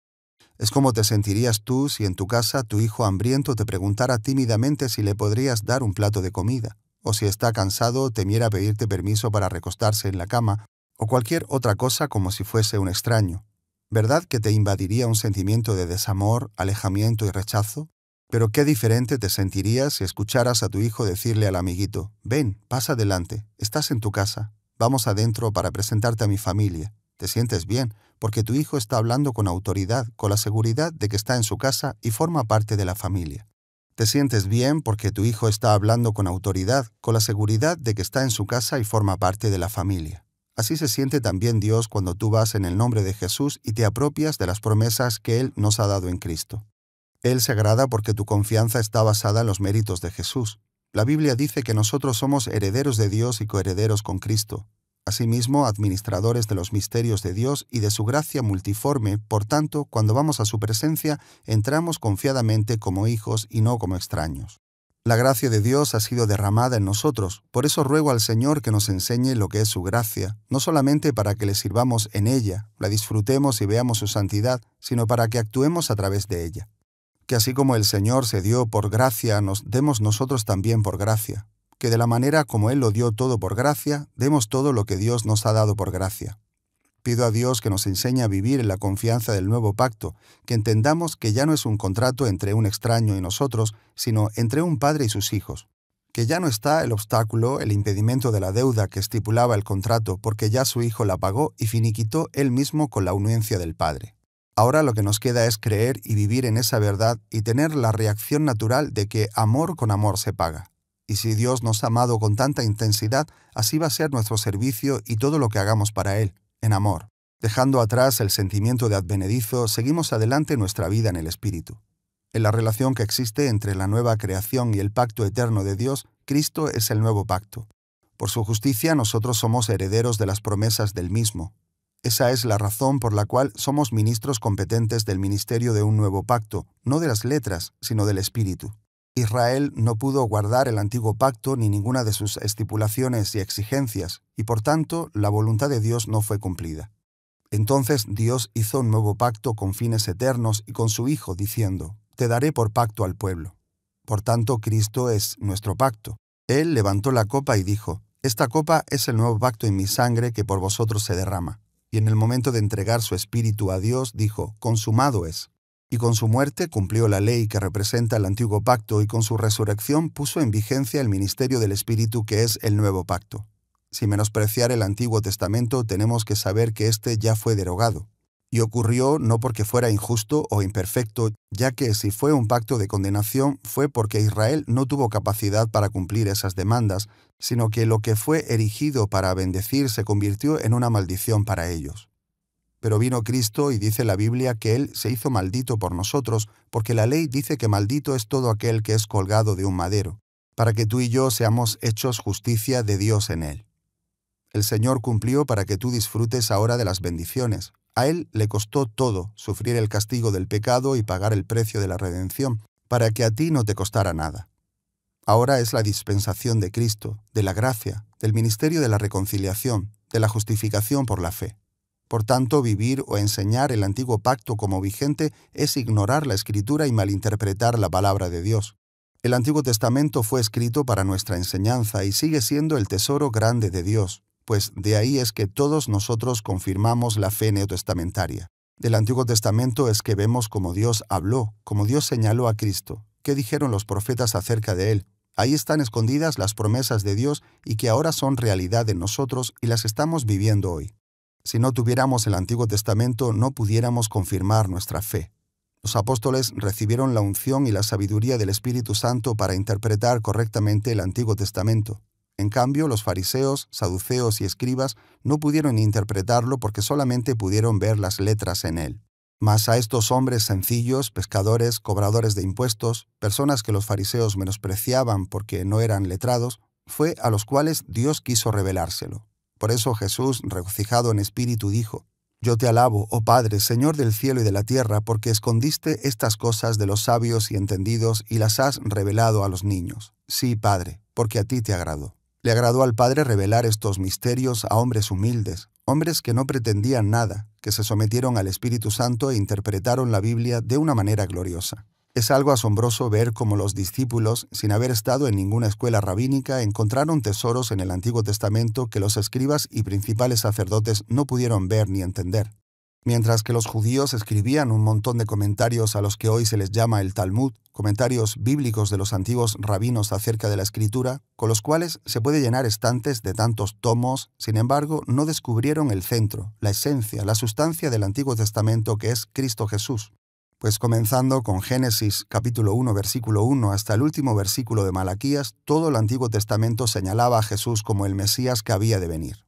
Es como te sentirías tú si en tu casa tu hijo hambriento te preguntara tímidamente si le podrías dar un plato de comida, o si está cansado temiera pedirte permiso para recostarse en la cama, o cualquier otra cosa como si fuese un extraño. ¿Verdad que te invadiría un sentimiento de desamor, alejamiento y rechazo? Pero qué diferente te sentirías si escucharas a tu hijo decirle al amiguito, ven, pasa adelante, estás en tu casa, vamos adentro para presentarte a mi familia. Te sientes bien, porque tu hijo está hablando con autoridad, con la seguridad de que está en su casa y forma parte de la familia. Te sientes bien porque tu hijo está hablando con autoridad, con la seguridad de que está en su casa y forma parte de la familia. Así se siente también Dios cuando tú vas en el nombre de Jesús y te apropias de las promesas que Él nos ha dado en Cristo. Él se agrada porque tu confianza está basada en los méritos de Jesús. La Biblia dice que nosotros somos herederos de Dios y coherederos con Cristo, asimismo administradores de los misterios de Dios y de su gracia multiforme, por tanto, cuando vamos a su presencia, entramos confiadamente como hijos y no como extraños. La gracia de Dios ha sido derramada en nosotros, por eso ruego al Señor que nos enseñe lo que es su gracia, no solamente para que le sirvamos en ella, la disfrutemos y veamos su santidad, sino para que actuemos a través de ella. Que así como el Señor se dio por gracia, nos demos nosotros también por gracia. Que de la manera como Él lo dio todo por gracia, demos todo lo que Dios nos ha dado por gracia. Pido a Dios que nos enseñe a vivir en la confianza del nuevo pacto, que entendamos que ya no es un contrato entre un extraño y nosotros, sino entre un padre y sus hijos. Que ya no está el obstáculo, el impedimento de la deuda que estipulaba el contrato, porque ya su hijo la pagó y finiquitó él mismo con la unuencia del padre. Ahora lo que nos queda es creer y vivir en esa verdad y tener la reacción natural de que amor con amor se paga. Y si Dios nos ha amado con tanta intensidad, así va a ser nuestro servicio y todo lo que hagamos para Él en amor. Dejando atrás el sentimiento de advenedizo, seguimos adelante nuestra vida en el Espíritu. En la relación que existe entre la nueva creación y el pacto eterno de Dios, Cristo es el nuevo pacto. Por su justicia nosotros somos herederos de las promesas del mismo. Esa es la razón por la cual somos ministros competentes del ministerio de un nuevo pacto, no de las letras, sino del Espíritu. Israel no pudo guardar el antiguo pacto ni ninguna de sus estipulaciones y exigencias, y por tanto la voluntad de Dios no fue cumplida. Entonces Dios hizo un nuevo pacto con fines eternos y con su Hijo, diciendo, Te daré por pacto al pueblo. Por tanto, Cristo es nuestro pacto. Él levantó la copa y dijo, Esta copa es el nuevo pacto en mi sangre que por vosotros se derrama. Y en el momento de entregar su espíritu a Dios, dijo, Consumado es y con su muerte cumplió la ley que representa el antiguo pacto y con su resurrección puso en vigencia el ministerio del Espíritu que es el nuevo pacto. Si menospreciar el Antiguo Testamento tenemos que saber que éste ya fue derogado, y ocurrió no porque fuera injusto o imperfecto, ya que si fue un pacto de condenación fue porque Israel no tuvo capacidad para cumplir esas demandas, sino que lo que fue erigido para bendecir se convirtió en una maldición para ellos. Pero vino Cristo y dice la Biblia que Él se hizo maldito por nosotros, porque la ley dice que maldito es todo aquel que es colgado de un madero, para que tú y yo seamos hechos justicia de Dios en Él. El Señor cumplió para que tú disfrutes ahora de las bendiciones. A Él le costó todo sufrir el castigo del pecado y pagar el precio de la redención, para que a ti no te costara nada. Ahora es la dispensación de Cristo, de la gracia, del ministerio de la reconciliación, de la justificación por la fe. Por tanto, vivir o enseñar el antiguo pacto como vigente es ignorar la escritura y malinterpretar la palabra de Dios. El Antiguo Testamento fue escrito para nuestra enseñanza y sigue siendo el tesoro grande de Dios, pues de ahí es que todos nosotros confirmamos la fe neotestamentaria. Del Antiguo Testamento es que vemos cómo Dios habló, cómo Dios señaló a Cristo, qué dijeron los profetas acerca de Él. Ahí están escondidas las promesas de Dios y que ahora son realidad en nosotros y las estamos viviendo hoy. Si no tuviéramos el Antiguo Testamento, no pudiéramos confirmar nuestra fe. Los apóstoles recibieron la unción y la sabiduría del Espíritu Santo para interpretar correctamente el Antiguo Testamento. En cambio, los fariseos, saduceos y escribas no pudieron interpretarlo porque solamente pudieron ver las letras en él. Mas a estos hombres sencillos, pescadores, cobradores de impuestos, personas que los fariseos menospreciaban porque no eran letrados, fue a los cuales Dios quiso revelárselo. Por eso Jesús, regocijado en espíritu, dijo, Yo te alabo, oh Padre, Señor del cielo y de la tierra, porque escondiste estas cosas de los sabios y entendidos y las has revelado a los niños. Sí, Padre, porque a ti te agrado. Le agradó al Padre revelar estos misterios a hombres humildes, hombres que no pretendían nada, que se sometieron al Espíritu Santo e interpretaron la Biblia de una manera gloriosa. Es algo asombroso ver cómo los discípulos, sin haber estado en ninguna escuela rabínica, encontraron tesoros en el Antiguo Testamento que los escribas y principales sacerdotes no pudieron ver ni entender. Mientras que los judíos escribían un montón de comentarios a los que hoy se les llama el Talmud, comentarios bíblicos de los antiguos rabinos acerca de la escritura, con los cuales se puede llenar estantes de tantos tomos, sin embargo, no descubrieron el centro, la esencia, la sustancia del Antiguo Testamento que es Cristo Jesús pues comenzando con Génesis capítulo 1 versículo 1 hasta el último versículo de Malaquías, todo el Antiguo Testamento señalaba a Jesús como el Mesías que había de venir.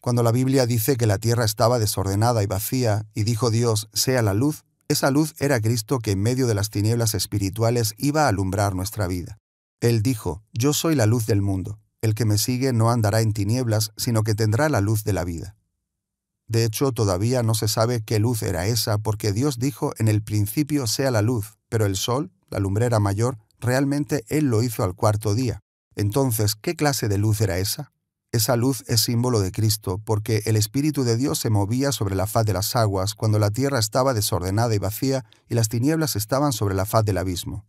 Cuando la Biblia dice que la tierra estaba desordenada y vacía, y dijo Dios, sea la luz, esa luz era Cristo que en medio de las tinieblas espirituales iba a alumbrar nuestra vida. Él dijo, Yo soy la luz del mundo, el que me sigue no andará en tinieblas, sino que tendrá la luz de la vida. De hecho, todavía no se sabe qué luz era esa, porque Dios dijo, en el principio sea la luz, pero el sol, la lumbrera mayor, realmente Él lo hizo al cuarto día. Entonces, ¿qué clase de luz era esa? Esa luz es símbolo de Cristo, porque el Espíritu de Dios se movía sobre la faz de las aguas cuando la tierra estaba desordenada y vacía y las tinieblas estaban sobre la faz del abismo.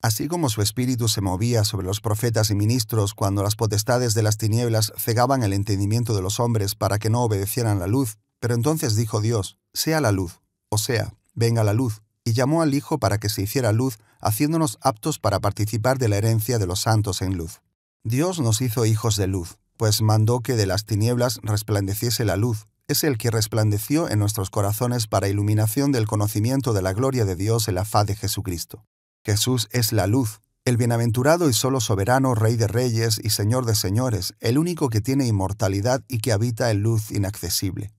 Así como su espíritu se movía sobre los profetas y ministros cuando las potestades de las tinieblas cegaban el entendimiento de los hombres para que no obedecieran la luz, pero entonces dijo Dios, sea la luz, o sea, venga la luz, y llamó al Hijo para que se hiciera luz, haciéndonos aptos para participar de la herencia de los santos en luz. Dios nos hizo hijos de luz, pues mandó que de las tinieblas resplandeciese la luz, es el que resplandeció en nuestros corazones para iluminación del conocimiento de la gloria de Dios en la faz de Jesucristo. Jesús es la luz, el bienaventurado y solo soberano Rey de Reyes y Señor de Señores, el único que tiene inmortalidad y que habita en luz inaccesible.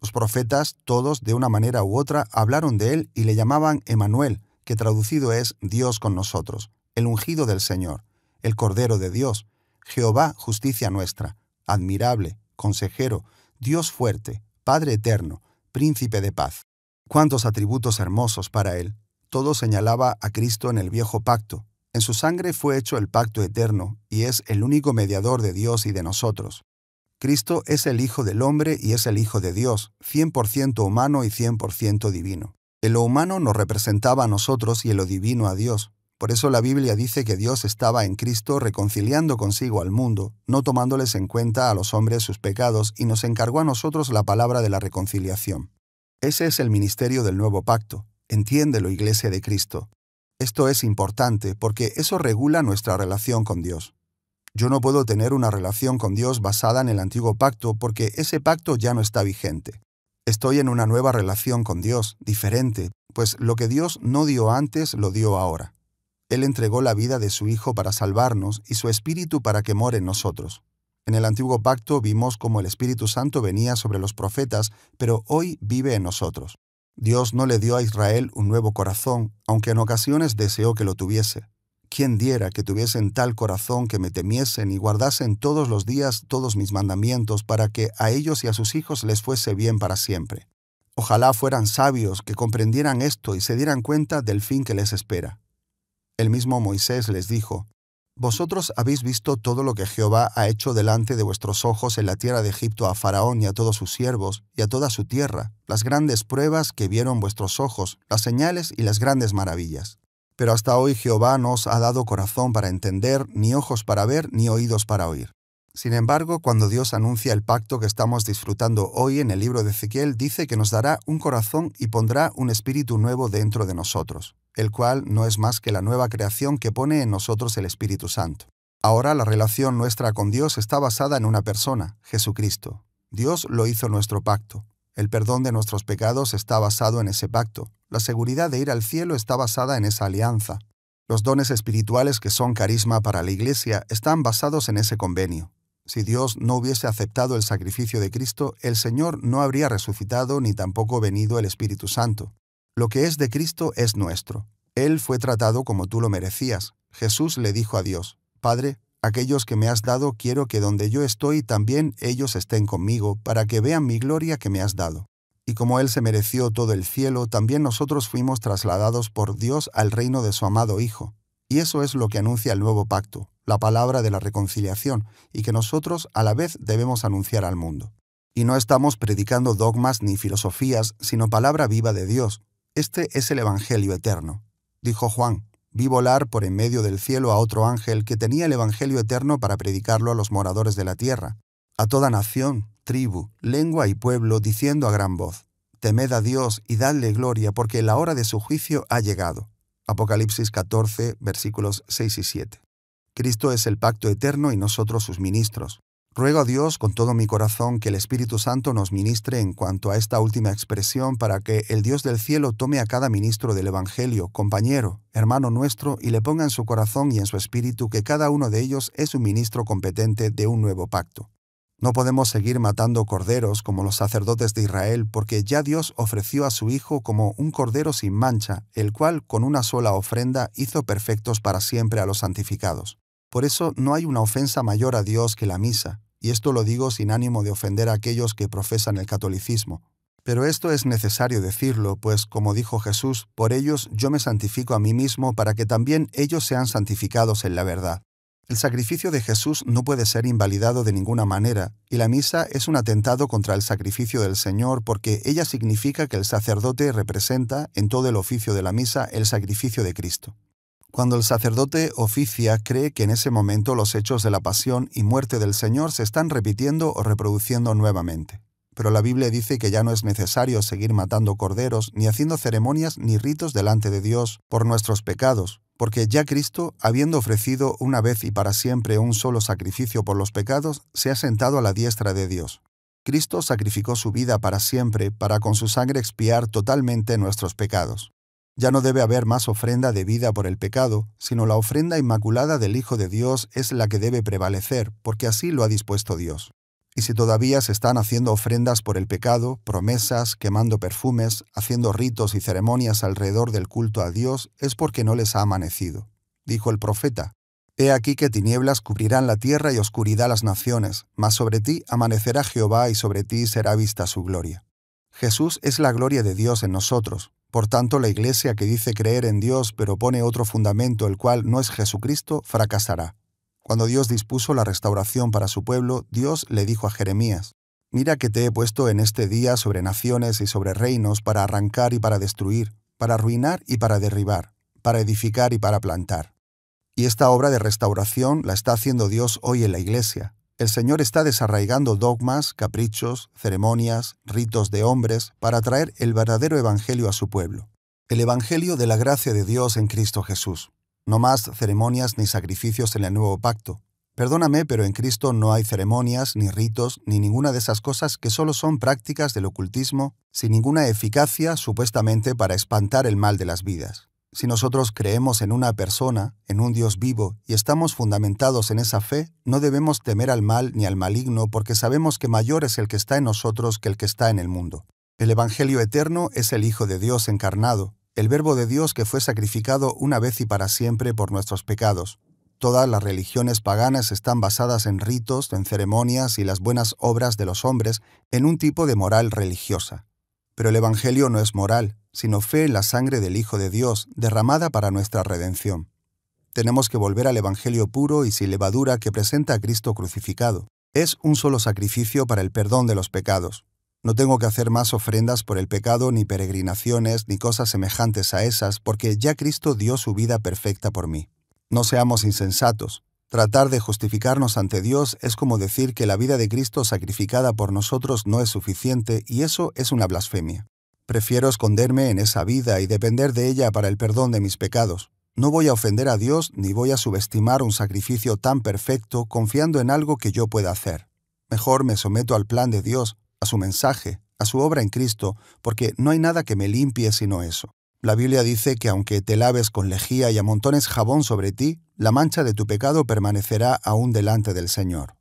Los profetas, todos de una manera u otra, hablaron de él y le llamaban Emanuel, que traducido es Dios con nosotros, el ungido del Señor, el Cordero de Dios, Jehová justicia nuestra, admirable, consejero, Dios fuerte, Padre eterno, príncipe de paz. Cuántos atributos hermosos para él todo señalaba a Cristo en el viejo pacto. En su sangre fue hecho el pacto eterno, y es el único mediador de Dios y de nosotros. Cristo es el Hijo del Hombre y es el Hijo de Dios, 100% humano y 100% divino. El lo humano nos representaba a nosotros y en lo divino a Dios. Por eso la Biblia dice que Dios estaba en Cristo reconciliando consigo al mundo, no tomándoles en cuenta a los hombres sus pecados, y nos encargó a nosotros la palabra de la reconciliación. Ese es el ministerio del nuevo pacto, Entiéndelo, Iglesia de Cristo. Esto es importante porque eso regula nuestra relación con Dios. Yo no puedo tener una relación con Dios basada en el antiguo pacto porque ese pacto ya no está vigente. Estoy en una nueva relación con Dios, diferente, pues lo que Dios no dio antes lo dio ahora. Él entregó la vida de su Hijo para salvarnos y su Espíritu para que more en nosotros. En el antiguo pacto vimos cómo el Espíritu Santo venía sobre los profetas, pero hoy vive en nosotros. Dios no le dio a Israel un nuevo corazón, aunque en ocasiones deseó que lo tuviese. ¿Quién diera que tuviesen tal corazón que me temiesen y guardasen todos los días todos mis mandamientos para que a ellos y a sus hijos les fuese bien para siempre? Ojalá fueran sabios que comprendieran esto y se dieran cuenta del fin que les espera. El mismo Moisés les dijo, vosotros habéis visto todo lo que Jehová ha hecho delante de vuestros ojos en la tierra de Egipto a Faraón y a todos sus siervos y a toda su tierra, las grandes pruebas que vieron vuestros ojos, las señales y las grandes maravillas. Pero hasta hoy Jehová no os ha dado corazón para entender, ni ojos para ver, ni oídos para oír. Sin embargo, cuando Dios anuncia el pacto que estamos disfrutando hoy en el libro de Ezequiel, dice que nos dará un corazón y pondrá un espíritu nuevo dentro de nosotros el cual no es más que la nueva creación que pone en nosotros el Espíritu Santo. Ahora la relación nuestra con Dios está basada en una persona, Jesucristo. Dios lo hizo nuestro pacto. El perdón de nuestros pecados está basado en ese pacto. La seguridad de ir al cielo está basada en esa alianza. Los dones espirituales que son carisma para la Iglesia están basados en ese convenio. Si Dios no hubiese aceptado el sacrificio de Cristo, el Señor no habría resucitado ni tampoco venido el Espíritu Santo. Lo que es de Cristo es nuestro. Él fue tratado como tú lo merecías. Jesús le dijo a Dios, Padre, aquellos que me has dado quiero que donde yo estoy también ellos estén conmigo, para que vean mi gloria que me has dado. Y como Él se mereció todo el cielo, también nosotros fuimos trasladados por Dios al reino de su amado Hijo. Y eso es lo que anuncia el nuevo pacto, la palabra de la reconciliación, y que nosotros a la vez debemos anunciar al mundo. Y no estamos predicando dogmas ni filosofías, sino palabra viva de Dios, este es el Evangelio eterno. Dijo Juan, vi volar por en medio del cielo a otro ángel que tenía el Evangelio eterno para predicarlo a los moradores de la tierra, a toda nación, tribu, lengua y pueblo, diciendo a gran voz, Temed a Dios y dadle gloria porque la hora de su juicio ha llegado. Apocalipsis 14, versículos 6 y 7. Cristo es el pacto eterno y nosotros sus ministros. Ruego a Dios con todo mi corazón que el Espíritu Santo nos ministre en cuanto a esta última expresión para que el Dios del cielo tome a cada ministro del Evangelio, compañero, hermano nuestro, y le ponga en su corazón y en su espíritu que cada uno de ellos es un ministro competente de un nuevo pacto. No podemos seguir matando corderos como los sacerdotes de Israel, porque ya Dios ofreció a su Hijo como un cordero sin mancha, el cual con una sola ofrenda hizo perfectos para siempre a los santificados. Por eso no hay una ofensa mayor a Dios que la misa, y esto lo digo sin ánimo de ofender a aquellos que profesan el catolicismo. Pero esto es necesario decirlo, pues como dijo Jesús, por ellos yo me santifico a mí mismo para que también ellos sean santificados en la verdad. El sacrificio de Jesús no puede ser invalidado de ninguna manera, y la misa es un atentado contra el sacrificio del Señor porque ella significa que el sacerdote representa, en todo el oficio de la misa, el sacrificio de Cristo. Cuando el sacerdote oficia cree que en ese momento los hechos de la pasión y muerte del Señor se están repitiendo o reproduciendo nuevamente. Pero la Biblia dice que ya no es necesario seguir matando corderos, ni haciendo ceremonias ni ritos delante de Dios por nuestros pecados, porque ya Cristo, habiendo ofrecido una vez y para siempre un solo sacrificio por los pecados, se ha sentado a la diestra de Dios. Cristo sacrificó su vida para siempre para con su sangre expiar totalmente nuestros pecados. Ya no debe haber más ofrenda de vida por el pecado, sino la ofrenda inmaculada del Hijo de Dios es la que debe prevalecer, porque así lo ha dispuesto Dios. Y si todavía se están haciendo ofrendas por el pecado, promesas, quemando perfumes, haciendo ritos y ceremonias alrededor del culto a Dios, es porque no les ha amanecido. Dijo el profeta, He aquí que tinieblas cubrirán la tierra y oscuridad las naciones, mas sobre ti amanecerá Jehová y sobre ti será vista su gloria. Jesús es la gloria de Dios en nosotros. Por tanto, la iglesia que dice creer en Dios pero pone otro fundamento el cual no es Jesucristo, fracasará. Cuando Dios dispuso la restauración para su pueblo, Dios le dijo a Jeremías, Mira que te he puesto en este día sobre naciones y sobre reinos para arrancar y para destruir, para arruinar y para derribar, para edificar y para plantar. Y esta obra de restauración la está haciendo Dios hoy en la iglesia el Señor está desarraigando dogmas, caprichos, ceremonias, ritos de hombres para traer el verdadero Evangelio a su pueblo. El Evangelio de la gracia de Dios en Cristo Jesús. No más ceremonias ni sacrificios en el nuevo pacto. Perdóname, pero en Cristo no hay ceremonias, ni ritos, ni ninguna de esas cosas que solo son prácticas del ocultismo, sin ninguna eficacia supuestamente para espantar el mal de las vidas. Si nosotros creemos en una persona, en un Dios vivo, y estamos fundamentados en esa fe, no debemos temer al mal ni al maligno porque sabemos que mayor es el que está en nosotros que el que está en el mundo. El Evangelio eterno es el Hijo de Dios encarnado, el Verbo de Dios que fue sacrificado una vez y para siempre por nuestros pecados. Todas las religiones paganas están basadas en ritos, en ceremonias y las buenas obras de los hombres, en un tipo de moral religiosa. Pero el Evangelio no es moral, sino fe en la sangre del Hijo de Dios, derramada para nuestra redención. Tenemos que volver al Evangelio puro y sin levadura que presenta a Cristo crucificado. Es un solo sacrificio para el perdón de los pecados. No tengo que hacer más ofrendas por el pecado, ni peregrinaciones, ni cosas semejantes a esas, porque ya Cristo dio su vida perfecta por mí. No seamos insensatos, Tratar de justificarnos ante Dios es como decir que la vida de Cristo sacrificada por nosotros no es suficiente y eso es una blasfemia. Prefiero esconderme en esa vida y depender de ella para el perdón de mis pecados. No voy a ofender a Dios ni voy a subestimar un sacrificio tan perfecto confiando en algo que yo pueda hacer. Mejor me someto al plan de Dios, a su mensaje, a su obra en Cristo, porque no hay nada que me limpie sino eso. La Biblia dice que aunque te laves con lejía y amontones jabón sobre ti, la mancha de tu pecado permanecerá aún delante del Señor.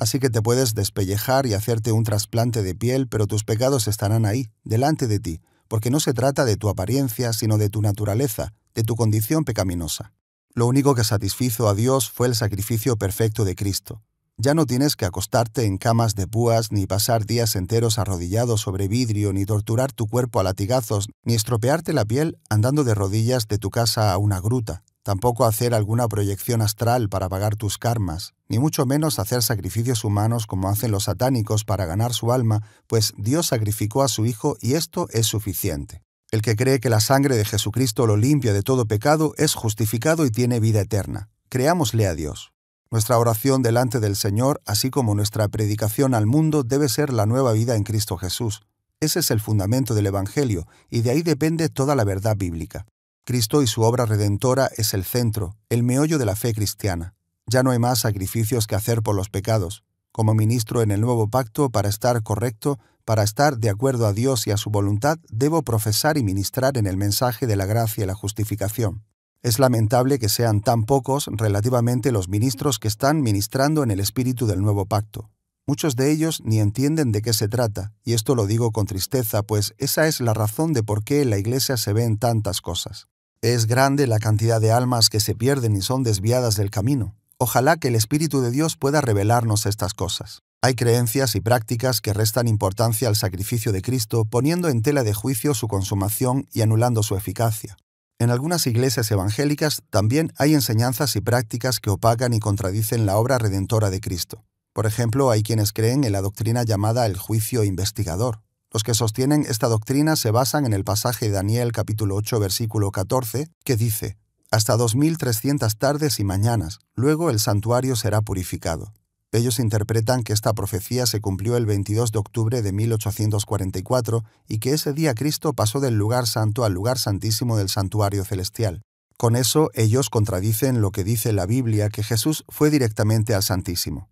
Así que te puedes despellejar y hacerte un trasplante de piel, pero tus pecados estarán ahí, delante de ti, porque no se trata de tu apariencia, sino de tu naturaleza, de tu condición pecaminosa. Lo único que satisfizo a Dios fue el sacrificio perfecto de Cristo. Ya no tienes que acostarte en camas de púas, ni pasar días enteros arrodillados sobre vidrio, ni torturar tu cuerpo a latigazos, ni estropearte la piel andando de rodillas de tu casa a una gruta, tampoco hacer alguna proyección astral para pagar tus karmas, ni mucho menos hacer sacrificios humanos como hacen los satánicos para ganar su alma, pues Dios sacrificó a su Hijo y esto es suficiente. El que cree que la sangre de Jesucristo lo limpia de todo pecado es justificado y tiene vida eterna. Creámosle a Dios. Nuestra oración delante del Señor, así como nuestra predicación al mundo, debe ser la nueva vida en Cristo Jesús. Ese es el fundamento del Evangelio, y de ahí depende toda la verdad bíblica. Cristo y su obra redentora es el centro, el meollo de la fe cristiana. Ya no hay más sacrificios que hacer por los pecados. Como ministro en el nuevo pacto, para estar correcto, para estar de acuerdo a Dios y a su voluntad, debo profesar y ministrar en el mensaje de la gracia y la justificación. Es lamentable que sean tan pocos relativamente los ministros que están ministrando en el espíritu del nuevo pacto. Muchos de ellos ni entienden de qué se trata, y esto lo digo con tristeza, pues esa es la razón de por qué en la Iglesia se ven tantas cosas. Es grande la cantidad de almas que se pierden y son desviadas del camino. Ojalá que el Espíritu de Dios pueda revelarnos estas cosas. Hay creencias y prácticas que restan importancia al sacrificio de Cristo, poniendo en tela de juicio su consumación y anulando su eficacia. En algunas iglesias evangélicas también hay enseñanzas y prácticas que opagan y contradicen la obra redentora de Cristo. Por ejemplo, hay quienes creen en la doctrina llamada el juicio investigador. Los que sostienen esta doctrina se basan en el pasaje de Daniel capítulo 8 versículo 14, que dice, Hasta 2.300 tardes y mañanas, luego el santuario será purificado. Ellos interpretan que esta profecía se cumplió el 22 de octubre de 1844 y que ese día Cristo pasó del lugar santo al lugar santísimo del santuario celestial. Con eso ellos contradicen lo que dice la Biblia que Jesús fue directamente al Santísimo.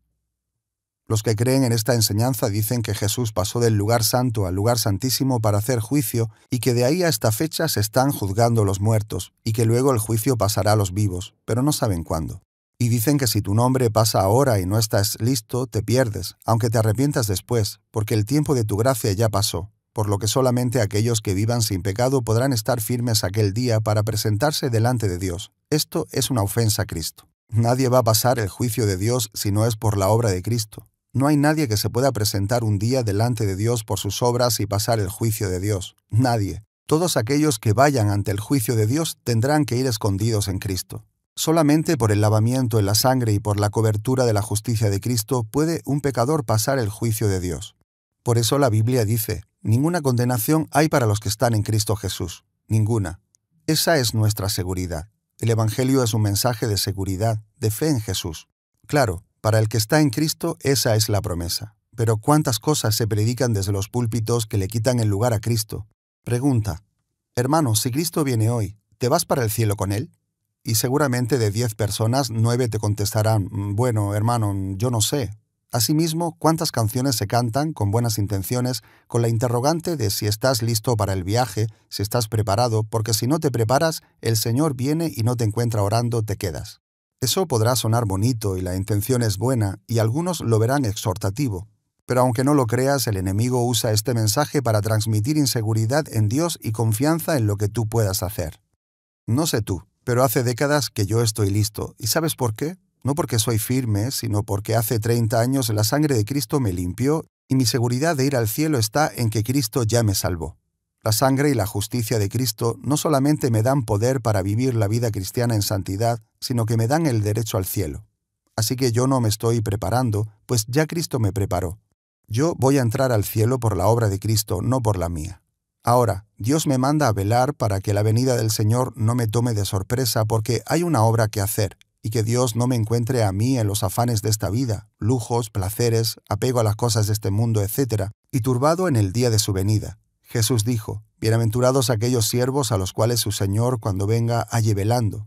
Los que creen en esta enseñanza dicen que Jesús pasó del lugar santo al lugar santísimo para hacer juicio y que de ahí a esta fecha se están juzgando los muertos y que luego el juicio pasará a los vivos, pero no saben cuándo y dicen que si tu nombre pasa ahora y no estás listo, te pierdes, aunque te arrepientas después, porque el tiempo de tu gracia ya pasó, por lo que solamente aquellos que vivan sin pecado podrán estar firmes aquel día para presentarse delante de Dios. Esto es una ofensa a Cristo. Nadie va a pasar el juicio de Dios si no es por la obra de Cristo. No hay nadie que se pueda presentar un día delante de Dios por sus obras y pasar el juicio de Dios. Nadie. Todos aquellos que vayan ante el juicio de Dios tendrán que ir escondidos en Cristo. Solamente por el lavamiento en la sangre y por la cobertura de la justicia de Cristo puede un pecador pasar el juicio de Dios. Por eso la Biblia dice, ninguna condenación hay para los que están en Cristo Jesús, ninguna. Esa es nuestra seguridad. El Evangelio es un mensaje de seguridad, de fe en Jesús. Claro, para el que está en Cristo esa es la promesa. Pero ¿cuántas cosas se predican desde los púlpitos que le quitan el lugar a Cristo? Pregunta, hermano, si Cristo viene hoy, ¿te vas para el cielo con él? y seguramente de 10 personas, 9 te contestarán, mm, bueno, hermano, yo no sé. Asimismo, ¿cuántas canciones se cantan con buenas intenciones, con la interrogante de si estás listo para el viaje, si estás preparado, porque si no te preparas, el Señor viene y no te encuentra orando, te quedas? Eso podrá sonar bonito y la intención es buena, y algunos lo verán exhortativo. Pero aunque no lo creas, el enemigo usa este mensaje para transmitir inseguridad en Dios y confianza en lo que tú puedas hacer. No sé tú, pero hace décadas que yo estoy listo. ¿Y sabes por qué? No porque soy firme, sino porque hace 30 años la sangre de Cristo me limpió y mi seguridad de ir al cielo está en que Cristo ya me salvó. La sangre y la justicia de Cristo no solamente me dan poder para vivir la vida cristiana en santidad, sino que me dan el derecho al cielo. Así que yo no me estoy preparando, pues ya Cristo me preparó. Yo voy a entrar al cielo por la obra de Cristo, no por la mía. Ahora, Dios me manda a velar para que la venida del Señor no me tome de sorpresa porque hay una obra que hacer, y que Dios no me encuentre a mí en los afanes de esta vida, lujos, placeres, apego a las cosas de este mundo, etc., y turbado en el día de su venida. Jesús dijo, Bienaventurados aquellos siervos a los cuales su Señor cuando venga halle velando.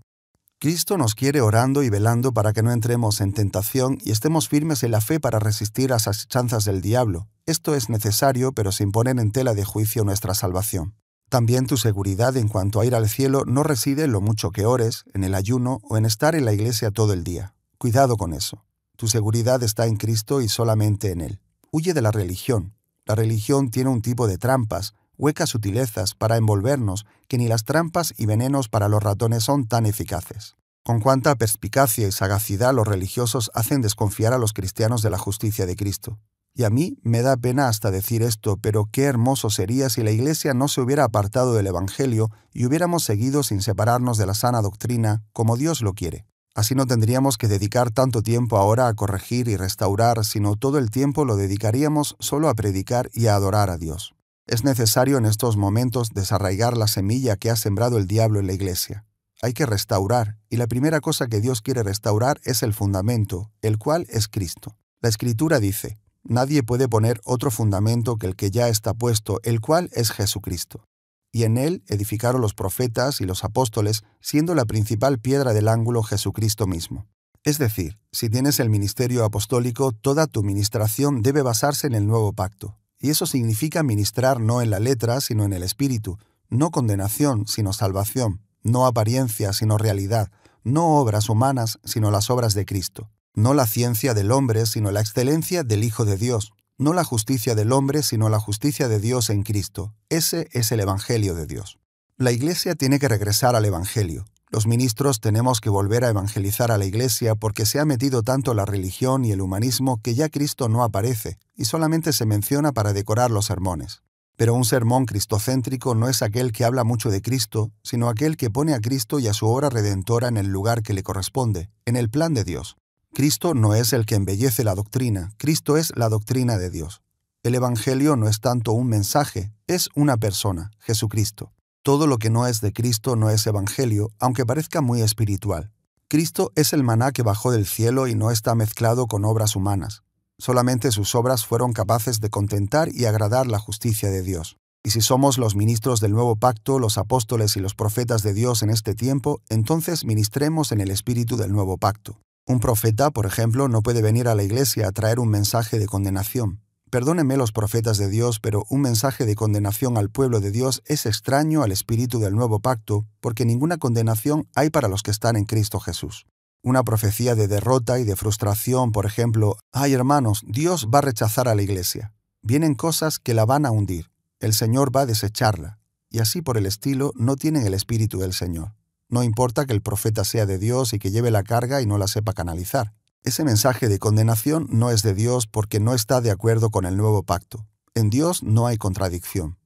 Cristo nos quiere orando y velando para que no entremos en tentación y estemos firmes en la fe para resistir a las chanzas del diablo. Esto es necesario, pero sin poner en tela de juicio nuestra salvación. También tu seguridad en cuanto a ir al cielo no reside en lo mucho que ores, en el ayuno o en estar en la iglesia todo el día. Cuidado con eso. Tu seguridad está en Cristo y solamente en Él. Huye de la religión. La religión tiene un tipo de trampas, huecas sutilezas para envolvernos que ni las trampas y venenos para los ratones son tan eficaces. Con cuánta perspicacia y sagacidad los religiosos hacen desconfiar a los cristianos de la justicia de Cristo. Y a mí me da pena hasta decir esto, pero qué hermoso sería si la Iglesia no se hubiera apartado del Evangelio y hubiéramos seguido sin separarnos de la sana doctrina, como Dios lo quiere. Así no tendríamos que dedicar tanto tiempo ahora a corregir y restaurar, sino todo el tiempo lo dedicaríamos solo a predicar y a adorar a Dios. Es necesario en estos momentos desarraigar la semilla que ha sembrado el diablo en la iglesia. Hay que restaurar, y la primera cosa que Dios quiere restaurar es el fundamento, el cual es Cristo. La escritura dice, Nadie puede poner otro fundamento que el que ya está puesto, el cual es Jesucristo. Y en él edificaron los profetas y los apóstoles, siendo la principal piedra del ángulo Jesucristo mismo. Es decir, si tienes el ministerio apostólico, toda tu ministración debe basarse en el nuevo pacto y eso significa ministrar no en la letra, sino en el espíritu, no condenación, sino salvación, no apariencia, sino realidad, no obras humanas, sino las obras de Cristo, no la ciencia del hombre, sino la excelencia del Hijo de Dios, no la justicia del hombre, sino la justicia de Dios en Cristo. Ese es el Evangelio de Dios. La Iglesia tiene que regresar al Evangelio, los ministros tenemos que volver a evangelizar a la Iglesia porque se ha metido tanto la religión y el humanismo que ya Cristo no aparece y solamente se menciona para decorar los sermones. Pero un sermón cristocéntrico no es aquel que habla mucho de Cristo, sino aquel que pone a Cristo y a su obra redentora en el lugar que le corresponde, en el plan de Dios. Cristo no es el que embellece la doctrina, Cristo es la doctrina de Dios. El Evangelio no es tanto un mensaje, es una persona, Jesucristo. Todo lo que no es de Cristo no es Evangelio, aunque parezca muy espiritual. Cristo es el maná que bajó del cielo y no está mezclado con obras humanas. Solamente sus obras fueron capaces de contentar y agradar la justicia de Dios. Y si somos los ministros del nuevo pacto, los apóstoles y los profetas de Dios en este tiempo, entonces ministremos en el espíritu del nuevo pacto. Un profeta, por ejemplo, no puede venir a la iglesia a traer un mensaje de condenación. Perdónenme los profetas de Dios, pero un mensaje de condenación al pueblo de Dios es extraño al espíritu del nuevo pacto, porque ninguna condenación hay para los que están en Cristo Jesús. Una profecía de derrota y de frustración, por ejemplo, ay hermanos, Dios va a rechazar a la iglesia. Vienen cosas que la van a hundir. El Señor va a desecharla. Y así por el estilo no tienen el espíritu del Señor. No importa que el profeta sea de Dios y que lleve la carga y no la sepa canalizar. Ese mensaje de condenación no es de Dios porque no está de acuerdo con el nuevo pacto. En Dios no hay contradicción.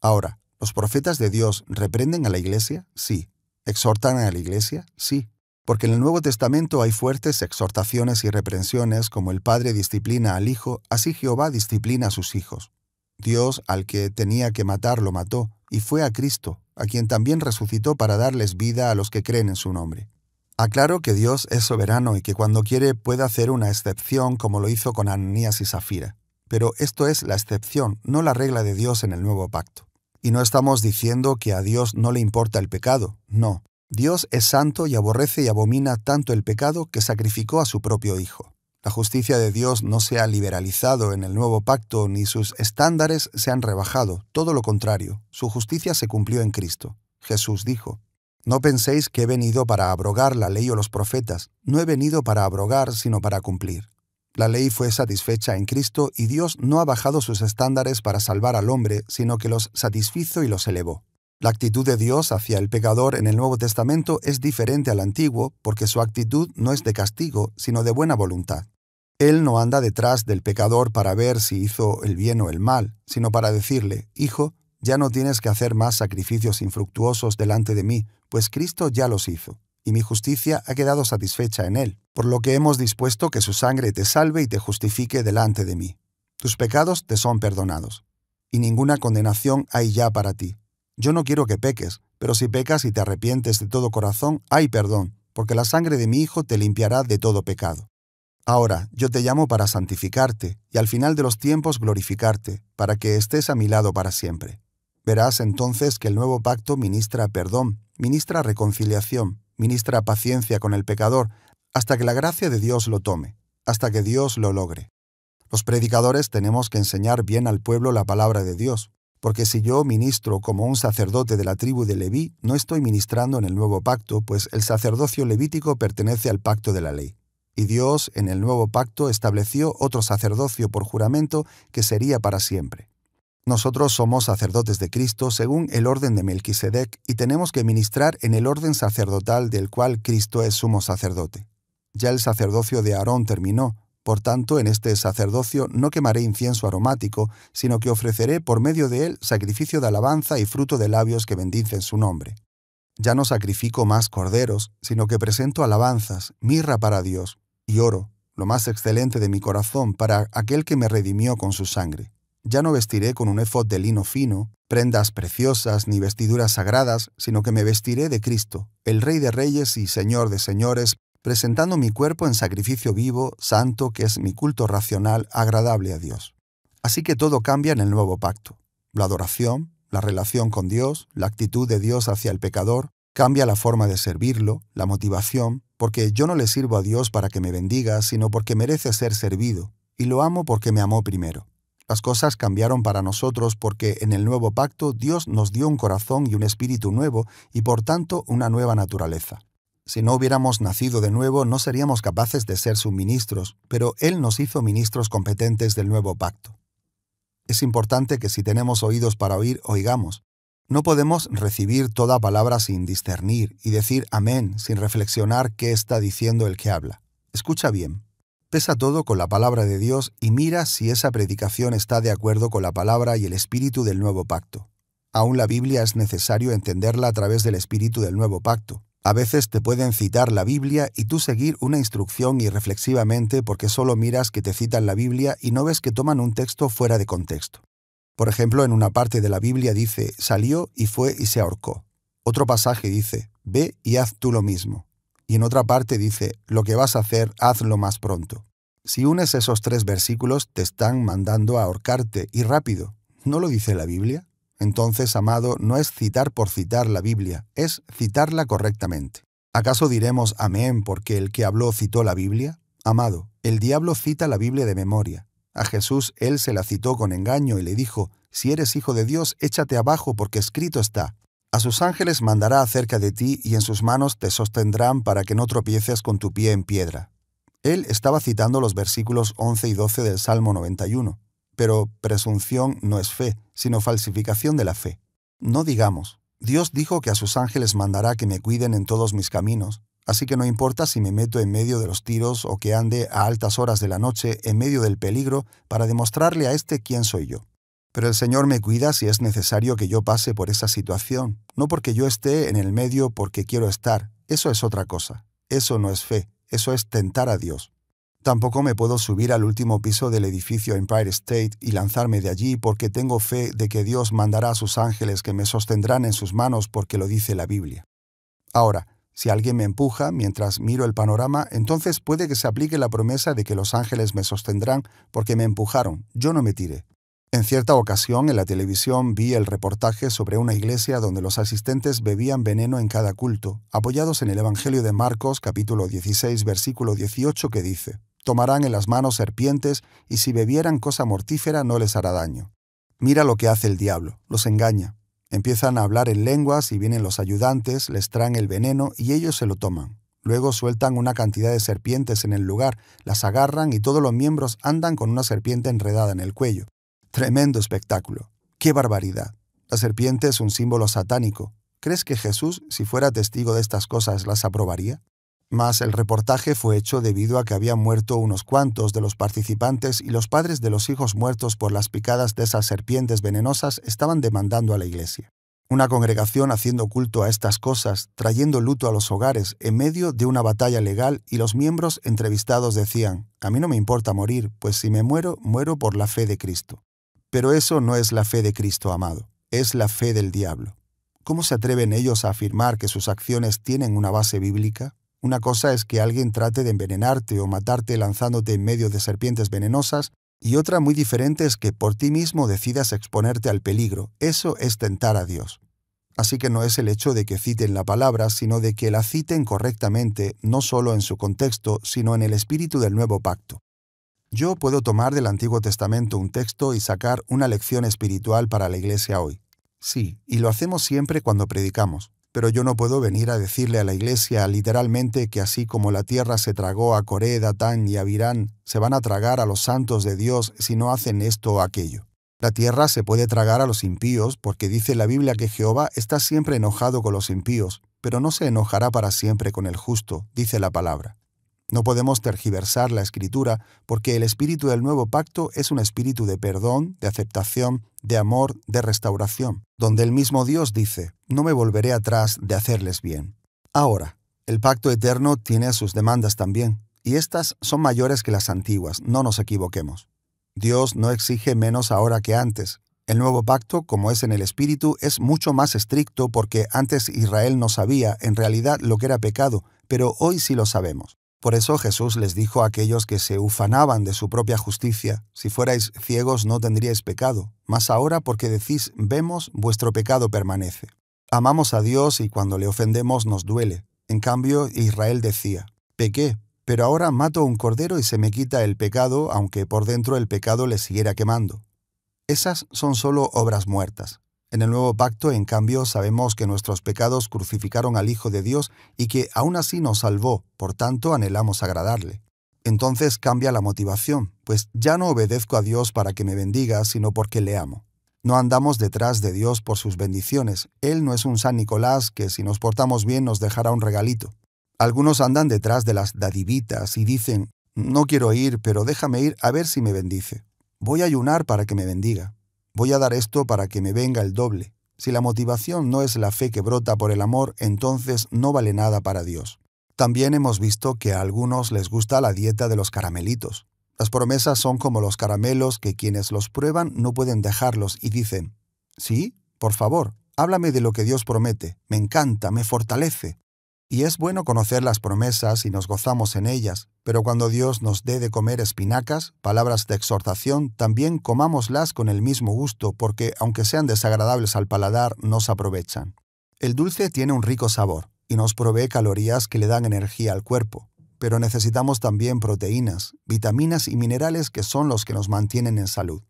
Ahora, ¿los profetas de Dios reprenden a la Iglesia? Sí. ¿Exhortan a la Iglesia? Sí. Porque en el Nuevo Testamento hay fuertes exhortaciones y reprensiones como el Padre disciplina al Hijo, así Jehová disciplina a sus hijos. Dios al que tenía que matar lo mató, y fue a Cristo, a quien también resucitó para darles vida a los que creen en su nombre. Aclaro que Dios es soberano y que cuando quiere puede hacer una excepción como lo hizo con Ananías y Zafira. Pero esto es la excepción, no la regla de Dios en el nuevo pacto. Y no estamos diciendo que a Dios no le importa el pecado, no. Dios es santo y aborrece y abomina tanto el pecado que sacrificó a su propio Hijo. La justicia de Dios no se ha liberalizado en el nuevo pacto ni sus estándares se han rebajado, todo lo contrario, su justicia se cumplió en Cristo. Jesús dijo, no penséis que he venido para abrogar la ley o los profetas, no he venido para abrogar, sino para cumplir. La ley fue satisfecha en Cristo y Dios no ha bajado sus estándares para salvar al hombre, sino que los satisfizo y los elevó. La actitud de Dios hacia el pecador en el Nuevo Testamento es diferente al antiguo porque su actitud no es de castigo, sino de buena voluntad. Él no anda detrás del pecador para ver si hizo el bien o el mal, sino para decirle, Hijo, ya no tienes que hacer más sacrificios infructuosos delante de mí, pues Cristo ya los hizo, y mi justicia ha quedado satisfecha en él, por lo que hemos dispuesto que su sangre te salve y te justifique delante de mí. Tus pecados te son perdonados, y ninguna condenación hay ya para ti. Yo no quiero que peques, pero si pecas y te arrepientes de todo corazón, hay perdón, porque la sangre de mi Hijo te limpiará de todo pecado. Ahora yo te llamo para santificarte y al final de los tiempos glorificarte, para que estés a mi lado para siempre. Verás entonces que el nuevo pacto ministra perdón, ministra reconciliación, ministra paciencia con el pecador, hasta que la gracia de Dios lo tome, hasta que Dios lo logre. Los predicadores tenemos que enseñar bien al pueblo la palabra de Dios, porque si yo ministro como un sacerdote de la tribu de Leví, no estoy ministrando en el nuevo pacto, pues el sacerdocio levítico pertenece al pacto de la ley. Y Dios en el nuevo pacto estableció otro sacerdocio por juramento que sería para siempre. Nosotros somos sacerdotes de Cristo según el orden de Melquisedec y tenemos que ministrar en el orden sacerdotal del cual Cristo es sumo sacerdote. Ya el sacerdocio de Aarón terminó, por tanto en este sacerdocio no quemaré incienso aromático, sino que ofreceré por medio de él sacrificio de alabanza y fruto de labios que bendicen su nombre. Ya no sacrifico más corderos, sino que presento alabanzas, mirra para Dios, y oro, lo más excelente de mi corazón, para aquel que me redimió con su sangre. Ya no vestiré con un efod de lino fino, prendas preciosas ni vestiduras sagradas, sino que me vestiré de Cristo, el Rey de Reyes y Señor de Señores, presentando mi cuerpo en sacrificio vivo, santo, que es mi culto racional, agradable a Dios. Así que todo cambia en el nuevo pacto. La adoración, la relación con Dios, la actitud de Dios hacia el pecador, cambia la forma de servirlo, la motivación, porque yo no le sirvo a Dios para que me bendiga, sino porque merece ser servido, y lo amo porque me amó primero. Las cosas cambiaron para nosotros porque en el nuevo pacto Dios nos dio un corazón y un espíritu nuevo y por tanto una nueva naturaleza. Si no hubiéramos nacido de nuevo no seríamos capaces de ser suministros, pero Él nos hizo ministros competentes del nuevo pacto. Es importante que si tenemos oídos para oír, oigamos. No podemos recibir toda palabra sin discernir y decir amén sin reflexionar qué está diciendo el que habla. Escucha bien, Pesa todo con la palabra de Dios y mira si esa predicación está de acuerdo con la palabra y el espíritu del nuevo pacto. Aún la Biblia es necesario entenderla a través del espíritu del nuevo pacto. A veces te pueden citar la Biblia y tú seguir una instrucción irreflexivamente porque solo miras que te citan la Biblia y no ves que toman un texto fuera de contexto. Por ejemplo, en una parte de la Biblia dice, salió y fue y se ahorcó. Otro pasaje dice, ve y haz tú lo mismo. Y en otra parte dice, lo que vas a hacer, hazlo más pronto. Si unes esos tres versículos, te están mandando a ahorcarte, y rápido. ¿No lo dice la Biblia? Entonces, amado, no es citar por citar la Biblia, es citarla correctamente. ¿Acaso diremos amén porque el que habló citó la Biblia? Amado, el diablo cita la Biblia de memoria. A Jesús él se la citó con engaño y le dijo, Si eres hijo de Dios, échate abajo porque escrito está, a sus ángeles mandará acerca de ti y en sus manos te sostendrán para que no tropieces con tu pie en piedra. Él estaba citando los versículos 11 y 12 del Salmo 91. Pero presunción no es fe, sino falsificación de la fe. No digamos, Dios dijo que a sus ángeles mandará que me cuiden en todos mis caminos, así que no importa si me meto en medio de los tiros o que ande a altas horas de la noche en medio del peligro para demostrarle a este quién soy yo. Pero el Señor me cuida si es necesario que yo pase por esa situación, no porque yo esté en el medio porque quiero estar, eso es otra cosa, eso no es fe, eso es tentar a Dios. Tampoco me puedo subir al último piso del edificio Empire State y lanzarme de allí porque tengo fe de que Dios mandará a sus ángeles que me sostendrán en sus manos porque lo dice la Biblia. Ahora, si alguien me empuja mientras miro el panorama, entonces puede que se aplique la promesa de que los ángeles me sostendrán porque me empujaron, yo no me tiré. En cierta ocasión en la televisión vi el reportaje sobre una iglesia donde los asistentes bebían veneno en cada culto, apoyados en el Evangelio de Marcos capítulo 16 versículo 18 que dice, Tomarán en las manos serpientes y si bebieran cosa mortífera no les hará daño. Mira lo que hace el diablo, los engaña. Empiezan a hablar en lenguas y vienen los ayudantes, les traen el veneno y ellos se lo toman. Luego sueltan una cantidad de serpientes en el lugar, las agarran y todos los miembros andan con una serpiente enredada en el cuello. Tremendo espectáculo. ¡Qué barbaridad! La serpiente es un símbolo satánico. ¿Crees que Jesús, si fuera testigo de estas cosas, las aprobaría? Mas el reportaje fue hecho debido a que habían muerto unos cuantos de los participantes y los padres de los hijos muertos por las picadas de esas serpientes venenosas estaban demandando a la iglesia. Una congregación haciendo culto a estas cosas, trayendo luto a los hogares en medio de una batalla legal y los miembros entrevistados decían, a mí no me importa morir, pues si me muero, muero por la fe de Cristo. Pero eso no es la fe de Cristo amado, es la fe del diablo. ¿Cómo se atreven ellos a afirmar que sus acciones tienen una base bíblica? Una cosa es que alguien trate de envenenarte o matarte lanzándote en medio de serpientes venenosas, y otra muy diferente es que por ti mismo decidas exponerte al peligro. Eso es tentar a Dios. Así que no es el hecho de que citen la palabra, sino de que la citen correctamente, no solo en su contexto, sino en el espíritu del nuevo pacto. Yo puedo tomar del Antiguo Testamento un texto y sacar una lección espiritual para la Iglesia hoy. Sí, y lo hacemos siempre cuando predicamos, pero yo no puedo venir a decirle a la Iglesia literalmente que así como la tierra se tragó a Coré, Datán y Virán, se van a tragar a los santos de Dios si no hacen esto o aquello. La tierra se puede tragar a los impíos porque dice la Biblia que Jehová está siempre enojado con los impíos, pero no se enojará para siempre con el justo, dice la palabra. No podemos tergiversar la escritura porque el espíritu del nuevo pacto es un espíritu de perdón, de aceptación, de amor, de restauración, donde el mismo Dios dice, no me volveré atrás de hacerles bien. Ahora, el pacto eterno tiene sus demandas también, y estas son mayores que las antiguas, no nos equivoquemos. Dios no exige menos ahora que antes. El nuevo pacto, como es en el Espíritu, es mucho más estricto porque antes Israel no sabía en realidad lo que era pecado, pero hoy sí lo sabemos. Por eso Jesús les dijo a aquellos que se ufanaban de su propia justicia, si fuerais ciegos no tendríais pecado, mas ahora porque decís vemos, vuestro pecado permanece. Amamos a Dios y cuando le ofendemos nos duele. En cambio, Israel decía, pequé, pero ahora mato un cordero y se me quita el pecado, aunque por dentro el pecado le siguiera quemando. Esas son solo obras muertas. En el nuevo pacto, en cambio, sabemos que nuestros pecados crucificaron al Hijo de Dios y que aún así nos salvó, por tanto anhelamos agradarle. Entonces cambia la motivación, pues ya no obedezco a Dios para que me bendiga, sino porque le amo. No andamos detrás de Dios por sus bendiciones. Él no es un San Nicolás que si nos portamos bien nos dejará un regalito. Algunos andan detrás de las dadivitas y dicen, no quiero ir, pero déjame ir a ver si me bendice. Voy a ayunar para que me bendiga. Voy a dar esto para que me venga el doble. Si la motivación no es la fe que brota por el amor, entonces no vale nada para Dios. También hemos visto que a algunos les gusta la dieta de los caramelitos. Las promesas son como los caramelos que quienes los prueban no pueden dejarlos y dicen, sí, por favor, háblame de lo que Dios promete, me encanta, me fortalece. Y es bueno conocer las promesas y nos gozamos en ellas, pero cuando Dios nos dé de comer espinacas, palabras de exhortación, también comámoslas con el mismo gusto, porque aunque sean desagradables al paladar, nos aprovechan. El dulce tiene un rico sabor y nos provee calorías que le dan energía al cuerpo, pero necesitamos también proteínas, vitaminas y minerales que son los que nos mantienen en salud.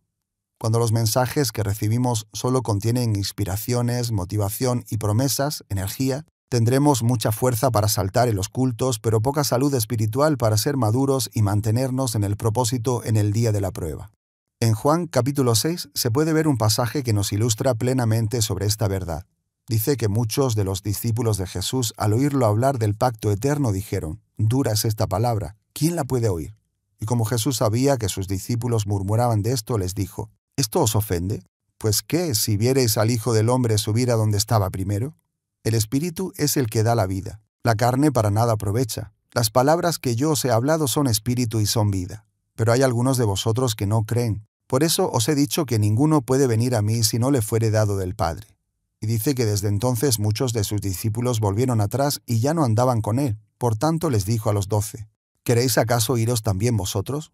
Cuando los mensajes que recibimos solo contienen inspiraciones, motivación y promesas, energía, Tendremos mucha fuerza para saltar en los cultos, pero poca salud espiritual para ser maduros y mantenernos en el propósito en el día de la prueba. En Juan capítulo 6 se puede ver un pasaje que nos ilustra plenamente sobre esta verdad. Dice que muchos de los discípulos de Jesús al oírlo hablar del pacto eterno dijeron, Dura es esta palabra, ¿quién la puede oír? Y como Jesús sabía que sus discípulos murmuraban de esto, les dijo, ¿Esto os ofende? Pues qué, si viereis al Hijo del Hombre subir a donde estaba primero? El espíritu es el que da la vida. La carne para nada aprovecha. Las palabras que yo os he hablado son espíritu y son vida. Pero hay algunos de vosotros que no creen. Por eso os he dicho que ninguno puede venir a mí si no le fuere dado del Padre. Y dice que desde entonces muchos de sus discípulos volvieron atrás y ya no andaban con él. Por tanto les dijo a los doce, ¿Queréis acaso iros también vosotros?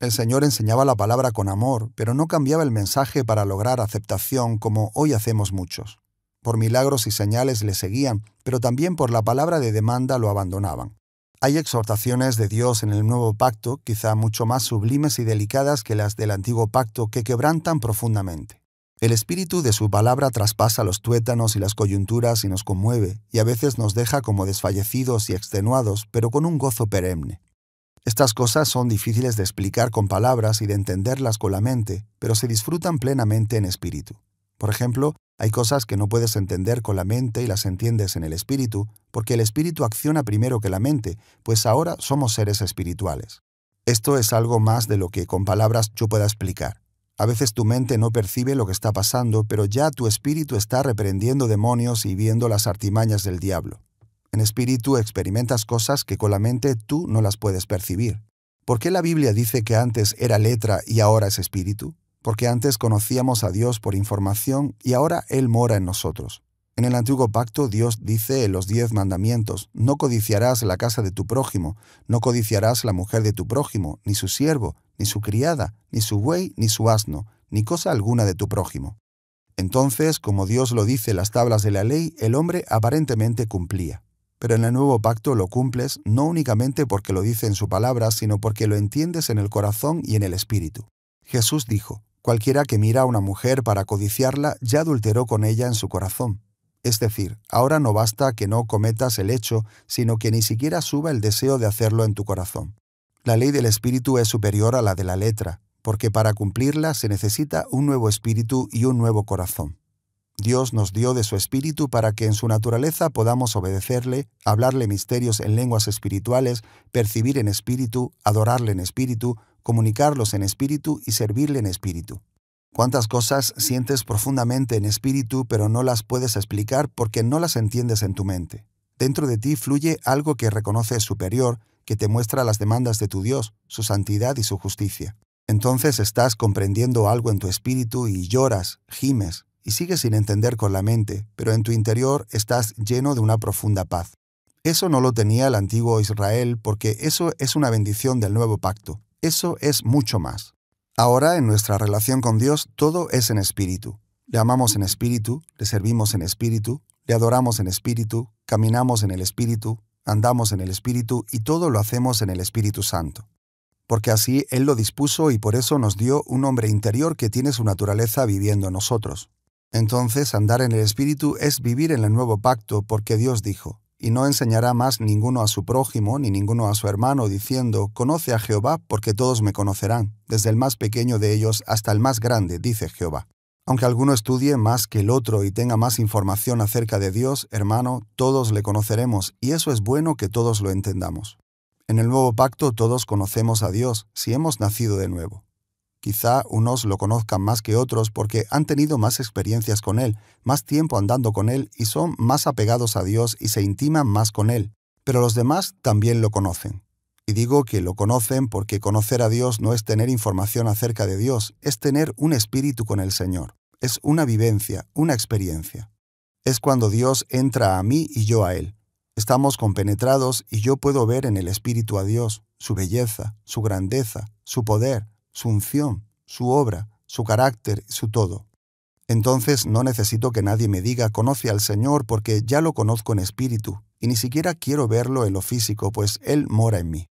El Señor enseñaba la palabra con amor, pero no cambiaba el mensaje para lograr aceptación como hoy hacemos muchos. Por milagros y señales le seguían, pero también por la palabra de demanda lo abandonaban. Hay exhortaciones de Dios en el nuevo pacto, quizá mucho más sublimes y delicadas que las del antiguo pacto, que quebrantan profundamente. El espíritu de su palabra traspasa los tuétanos y las coyunturas y nos conmueve, y a veces nos deja como desfallecidos y extenuados, pero con un gozo perenne. Estas cosas son difíciles de explicar con palabras y de entenderlas con la mente, pero se disfrutan plenamente en espíritu. Por ejemplo, hay cosas que no puedes entender con la mente y las entiendes en el espíritu, porque el espíritu acciona primero que la mente, pues ahora somos seres espirituales. Esto es algo más de lo que con palabras yo pueda explicar. A veces tu mente no percibe lo que está pasando, pero ya tu espíritu está reprendiendo demonios y viendo las artimañas del diablo. En espíritu experimentas cosas que con la mente tú no las puedes percibir. ¿Por qué la Biblia dice que antes era letra y ahora es espíritu? porque antes conocíamos a Dios por información y ahora Él mora en nosotros. En el antiguo pacto Dios dice en los diez mandamientos, no codiciarás la casa de tu prójimo, no codiciarás la mujer de tu prójimo, ni su siervo, ni su criada, ni su buey, ni su asno, ni cosa alguna de tu prójimo. Entonces, como Dios lo dice en las tablas de la ley, el hombre aparentemente cumplía. Pero en el nuevo pacto lo cumples no únicamente porque lo dice en su palabra, sino porque lo entiendes en el corazón y en el espíritu. Jesús dijo, Cualquiera que mira a una mujer para codiciarla ya adulteró con ella en su corazón. Es decir, ahora no basta que no cometas el hecho, sino que ni siquiera suba el deseo de hacerlo en tu corazón. La ley del espíritu es superior a la de la letra, porque para cumplirla se necesita un nuevo espíritu y un nuevo corazón. Dios nos dio de su espíritu para que en su naturaleza podamos obedecerle, hablarle misterios en lenguas espirituales, percibir en espíritu, adorarle en espíritu, comunicarlos en espíritu y servirle en espíritu. ¿Cuántas cosas sientes profundamente en espíritu pero no las puedes explicar porque no las entiendes en tu mente? Dentro de ti fluye algo que reconoces superior, que te muestra las demandas de tu Dios, su santidad y su justicia. Entonces estás comprendiendo algo en tu espíritu y lloras, gimes, y sigues sin entender con la mente, pero en tu interior estás lleno de una profunda paz. Eso no lo tenía el antiguo Israel porque eso es una bendición del nuevo pacto. Eso es mucho más. Ahora, en nuestra relación con Dios, todo es en espíritu. Le amamos en espíritu, le servimos en espíritu, le adoramos en espíritu, caminamos en el espíritu, andamos en el espíritu y todo lo hacemos en el Espíritu Santo. Porque así Él lo dispuso y por eso nos dio un hombre interior que tiene su naturaleza viviendo en nosotros. Entonces, andar en el espíritu es vivir en el nuevo pacto porque Dios dijo, y no enseñará más ninguno a su prójimo ni ninguno a su hermano, diciendo, Conoce a Jehová, porque todos me conocerán, desde el más pequeño de ellos hasta el más grande, dice Jehová. Aunque alguno estudie más que el otro y tenga más información acerca de Dios, hermano, todos le conoceremos, y eso es bueno que todos lo entendamos. En el nuevo pacto todos conocemos a Dios si hemos nacido de nuevo. Quizá unos lo conozcan más que otros porque han tenido más experiencias con Él, más tiempo andando con Él y son más apegados a Dios y se intiman más con Él. Pero los demás también lo conocen. Y digo que lo conocen porque conocer a Dios no es tener información acerca de Dios, es tener un espíritu con el Señor. Es una vivencia, una experiencia. Es cuando Dios entra a mí y yo a Él. Estamos compenetrados y yo puedo ver en el Espíritu a Dios, su belleza, su grandeza, su poder, su unción, su obra, su carácter, su todo. Entonces no necesito que nadie me diga conoce al Señor porque ya lo conozco en espíritu, y ni siquiera quiero verlo en lo físico, pues Él mora en mí.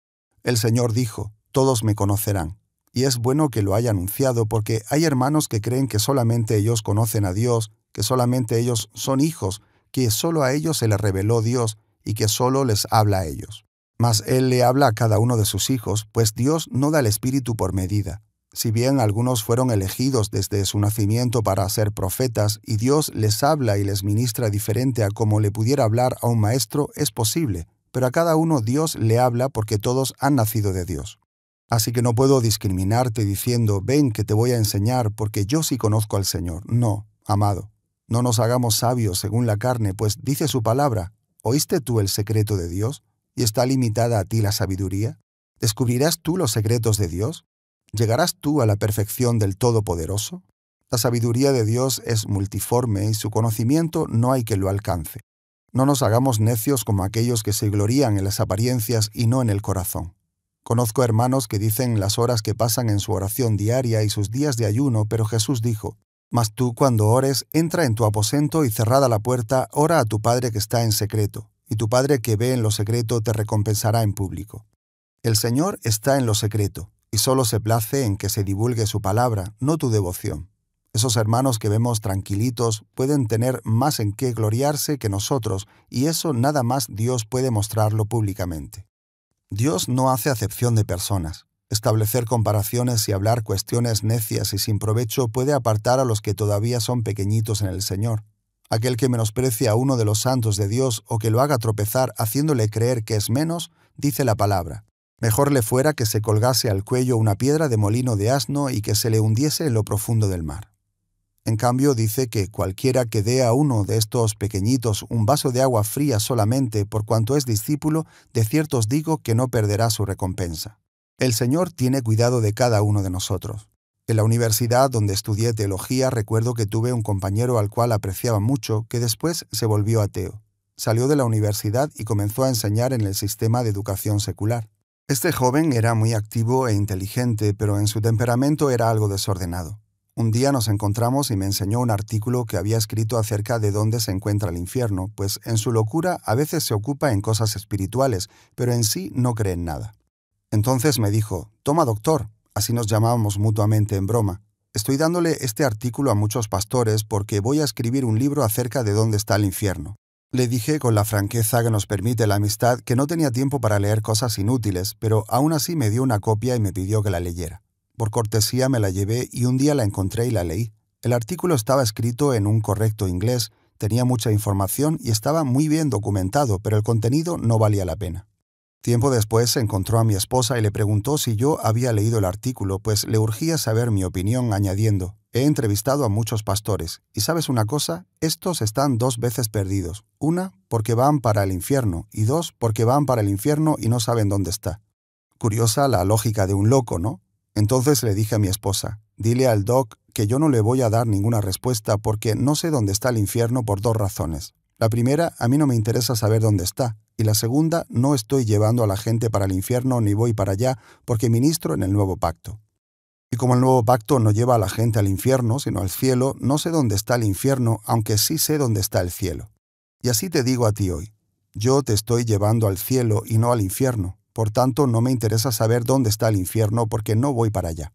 El Señor dijo, todos me conocerán. Y es bueno que lo haya anunciado porque hay hermanos que creen que solamente ellos conocen a Dios, que solamente ellos son hijos, que solo a ellos se les reveló Dios y que solo les habla a ellos. Mas él le habla a cada uno de sus hijos, pues Dios no da el Espíritu por medida. Si bien algunos fueron elegidos desde su nacimiento para ser profetas, y Dios les habla y les ministra diferente a como le pudiera hablar a un maestro, es posible, pero a cada uno Dios le habla porque todos han nacido de Dios. Así que no puedo discriminarte diciendo, ven que te voy a enseñar porque yo sí conozco al Señor. No, amado, no nos hagamos sabios según la carne, pues dice su palabra, ¿oíste tú el secreto de Dios? y está limitada a ti la sabiduría? ¿Descubrirás tú los secretos de Dios? ¿Llegarás tú a la perfección del Todopoderoso? La sabiduría de Dios es multiforme y su conocimiento no hay que lo alcance. No nos hagamos necios como aquellos que se glorían en las apariencias y no en el corazón. Conozco hermanos que dicen las horas que pasan en su oración diaria y sus días de ayuno, pero Jesús dijo, Mas tú cuando ores, entra en tu aposento y cerrada la puerta, ora a tu Padre que está en secreto, y tu Padre que ve en lo secreto te recompensará en público. El Señor está en lo secreto, y solo se place en que se divulgue su palabra, no tu devoción. Esos hermanos que vemos tranquilitos pueden tener más en qué gloriarse que nosotros, y eso nada más Dios puede mostrarlo públicamente. Dios no hace acepción de personas. Establecer comparaciones y hablar cuestiones necias y sin provecho puede apartar a los que todavía son pequeñitos en el Señor. Aquel que menosprecia a uno de los santos de Dios o que lo haga tropezar haciéndole creer que es menos, dice la palabra. Mejor le fuera que se colgase al cuello una piedra de molino de asno y que se le hundiese en lo profundo del mar. En cambio dice que cualquiera que dé a uno de estos pequeñitos un vaso de agua fría solamente por cuanto es discípulo, de cierto os digo que no perderá su recompensa. El Señor tiene cuidado de cada uno de nosotros. En la universidad donde estudié teología recuerdo que tuve un compañero al cual apreciaba mucho que después se volvió ateo. Salió de la universidad y comenzó a enseñar en el sistema de educación secular. Este joven era muy activo e inteligente, pero en su temperamento era algo desordenado. Un día nos encontramos y me enseñó un artículo que había escrito acerca de dónde se encuentra el infierno, pues en su locura a veces se ocupa en cosas espirituales, pero en sí no cree en nada. Entonces me dijo, Toma doctor, así nos llamábamos mutuamente en broma. Estoy dándole este artículo a muchos pastores porque voy a escribir un libro acerca de dónde está el infierno. Le dije con la franqueza que nos permite la amistad que no tenía tiempo para leer cosas inútiles, pero aún así me dio una copia y me pidió que la leyera. Por cortesía me la llevé y un día la encontré y la leí. El artículo estaba escrito en un correcto inglés, tenía mucha información y estaba muy bien documentado, pero el contenido no valía la pena. Tiempo después encontró a mi esposa y le preguntó si yo había leído el artículo, pues le urgía saber mi opinión añadiendo, he entrevistado a muchos pastores, y sabes una cosa, estos están dos veces perdidos, una porque van para el infierno y dos porque van para el infierno y no saben dónde está. Curiosa la lógica de un loco, ¿no? Entonces le dije a mi esposa, dile al doc que yo no le voy a dar ninguna respuesta porque no sé dónde está el infierno por dos razones. La primera, a mí no me interesa saber dónde está, y la segunda, no estoy llevando a la gente para el infierno ni voy para allá porque ministro en el nuevo pacto. Y como el nuevo pacto no lleva a la gente al infierno, sino al cielo, no sé dónde está el infierno, aunque sí sé dónde está el cielo. Y así te digo a ti hoy, yo te estoy llevando al cielo y no al infierno, por tanto no me interesa saber dónde está el infierno porque no voy para allá.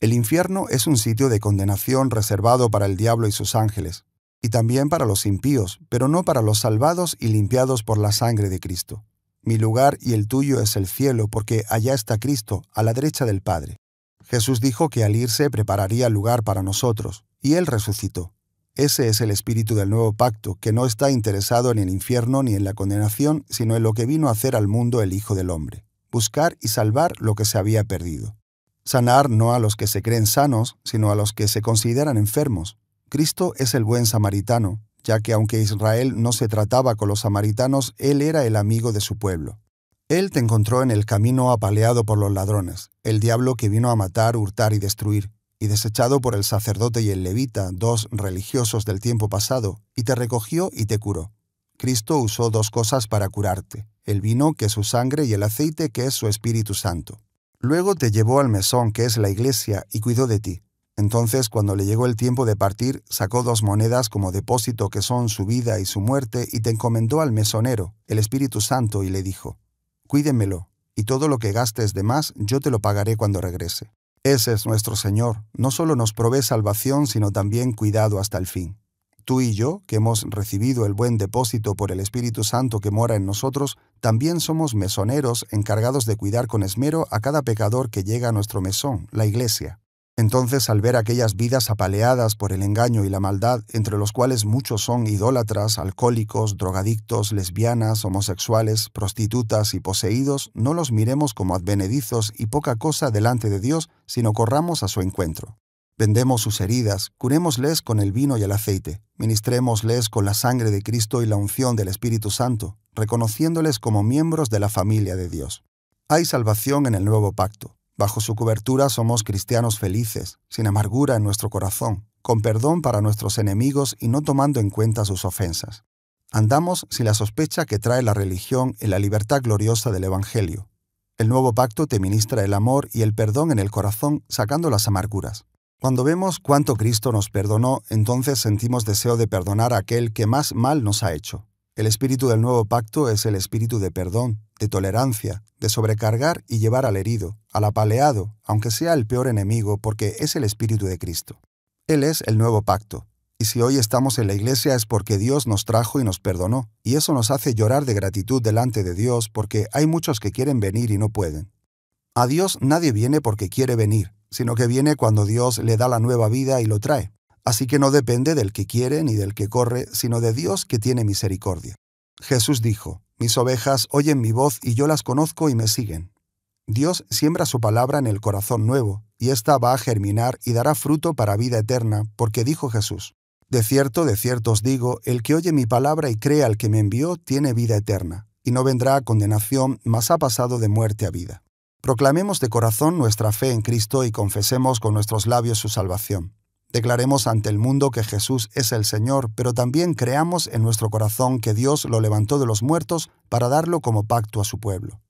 El infierno es un sitio de condenación reservado para el diablo y sus ángeles, y también para los impíos, pero no para los salvados y limpiados por la sangre de Cristo. Mi lugar y el tuyo es el cielo, porque allá está Cristo, a la derecha del Padre. Jesús dijo que al irse prepararía lugar para nosotros, y Él resucitó. Ese es el espíritu del nuevo pacto, que no está interesado en el infierno ni en la condenación, sino en lo que vino a hacer al mundo el Hijo del Hombre, buscar y salvar lo que se había perdido. Sanar no a los que se creen sanos, sino a los que se consideran enfermos, Cristo es el buen samaritano, ya que aunque Israel no se trataba con los samaritanos, Él era el amigo de su pueblo. Él te encontró en el camino apaleado por los ladrones, el diablo que vino a matar, hurtar y destruir, y desechado por el sacerdote y el levita, dos religiosos del tiempo pasado, y te recogió y te curó. Cristo usó dos cosas para curarte, el vino que es su sangre y el aceite que es su Espíritu Santo. Luego te llevó al mesón que es la iglesia y cuidó de ti. Entonces, cuando le llegó el tiempo de partir, sacó dos monedas como depósito que son su vida y su muerte, y te encomendó al mesonero, el Espíritu Santo, y le dijo, Cuídenmelo, y todo lo que gastes de más yo te lo pagaré cuando regrese. Ese es nuestro Señor, no solo nos provee salvación, sino también cuidado hasta el fin. Tú y yo, que hemos recibido el buen depósito por el Espíritu Santo que mora en nosotros, también somos mesoneros encargados de cuidar con esmero a cada pecador que llega a nuestro mesón, la iglesia. Entonces, al ver aquellas vidas apaleadas por el engaño y la maldad, entre los cuales muchos son idólatras, alcohólicos, drogadictos, lesbianas, homosexuales, prostitutas y poseídos, no los miremos como advenedizos y poca cosa delante de Dios, sino corramos a su encuentro. Vendemos sus heridas, curémosles con el vino y el aceite, ministrémosles con la sangre de Cristo y la unción del Espíritu Santo, reconociéndoles como miembros de la familia de Dios. Hay salvación en el nuevo pacto. Bajo su cobertura somos cristianos felices, sin amargura en nuestro corazón, con perdón para nuestros enemigos y no tomando en cuenta sus ofensas. Andamos sin la sospecha que trae la religión en la libertad gloriosa del Evangelio. El nuevo pacto te ministra el amor y el perdón en el corazón, sacando las amarguras. Cuando vemos cuánto Cristo nos perdonó, entonces sentimos deseo de perdonar a aquel que más mal nos ha hecho. El espíritu del nuevo pacto es el espíritu de perdón, de tolerancia, de sobrecargar y llevar al herido, al apaleado, aunque sea el peor enemigo, porque es el Espíritu de Cristo. Él es el nuevo pacto, y si hoy estamos en la iglesia es porque Dios nos trajo y nos perdonó, y eso nos hace llorar de gratitud delante de Dios porque hay muchos que quieren venir y no pueden. A Dios nadie viene porque quiere venir, sino que viene cuando Dios le da la nueva vida y lo trae. Así que no depende del que quiere ni del que corre, sino de Dios que tiene misericordia. Jesús dijo, Mis ovejas oyen mi voz y yo las conozco y me siguen. Dios siembra su palabra en el corazón nuevo, y ésta va a germinar y dará fruto para vida eterna, porque dijo Jesús, De cierto, de cierto os digo, el que oye mi palabra y cree al que me envió tiene vida eterna, y no vendrá a condenación, mas ha pasado de muerte a vida. Proclamemos de corazón nuestra fe en Cristo y confesemos con nuestros labios su salvación. Declaremos ante el mundo que Jesús es el Señor, pero también creamos en nuestro corazón que Dios lo levantó de los muertos para darlo como pacto a su pueblo.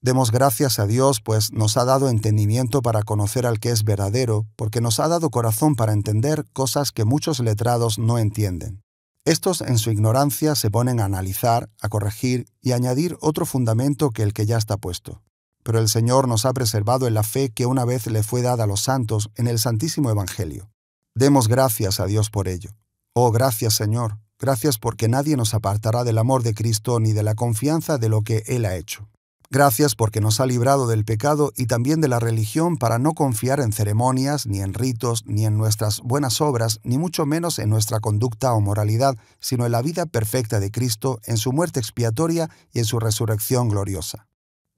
Demos gracias a Dios, pues nos ha dado entendimiento para conocer al que es verdadero, porque nos ha dado corazón para entender cosas que muchos letrados no entienden. Estos en su ignorancia se ponen a analizar, a corregir y añadir otro fundamento que el que ya está puesto. Pero el Señor nos ha preservado en la fe que una vez le fue dada a los santos en el Santísimo Evangelio. Demos gracias a Dios por ello. Oh, gracias Señor, gracias porque nadie nos apartará del amor de Cristo ni de la confianza de lo que Él ha hecho. Gracias porque nos ha librado del pecado y también de la religión para no confiar en ceremonias, ni en ritos, ni en nuestras buenas obras, ni mucho menos en nuestra conducta o moralidad, sino en la vida perfecta de Cristo, en su muerte expiatoria y en su resurrección gloriosa.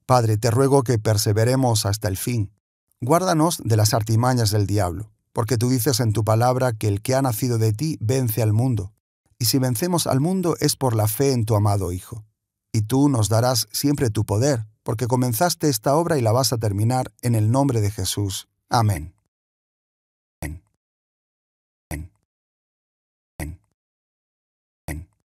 Padre, te ruego que perseveremos hasta el fin. Guárdanos de las artimañas del diablo porque tú dices en tu palabra que el que ha nacido de ti vence al mundo, y si vencemos al mundo es por la fe en tu amado Hijo. Y tú nos darás siempre tu poder, porque comenzaste esta obra y la vas a terminar en el nombre de Jesús. Amén.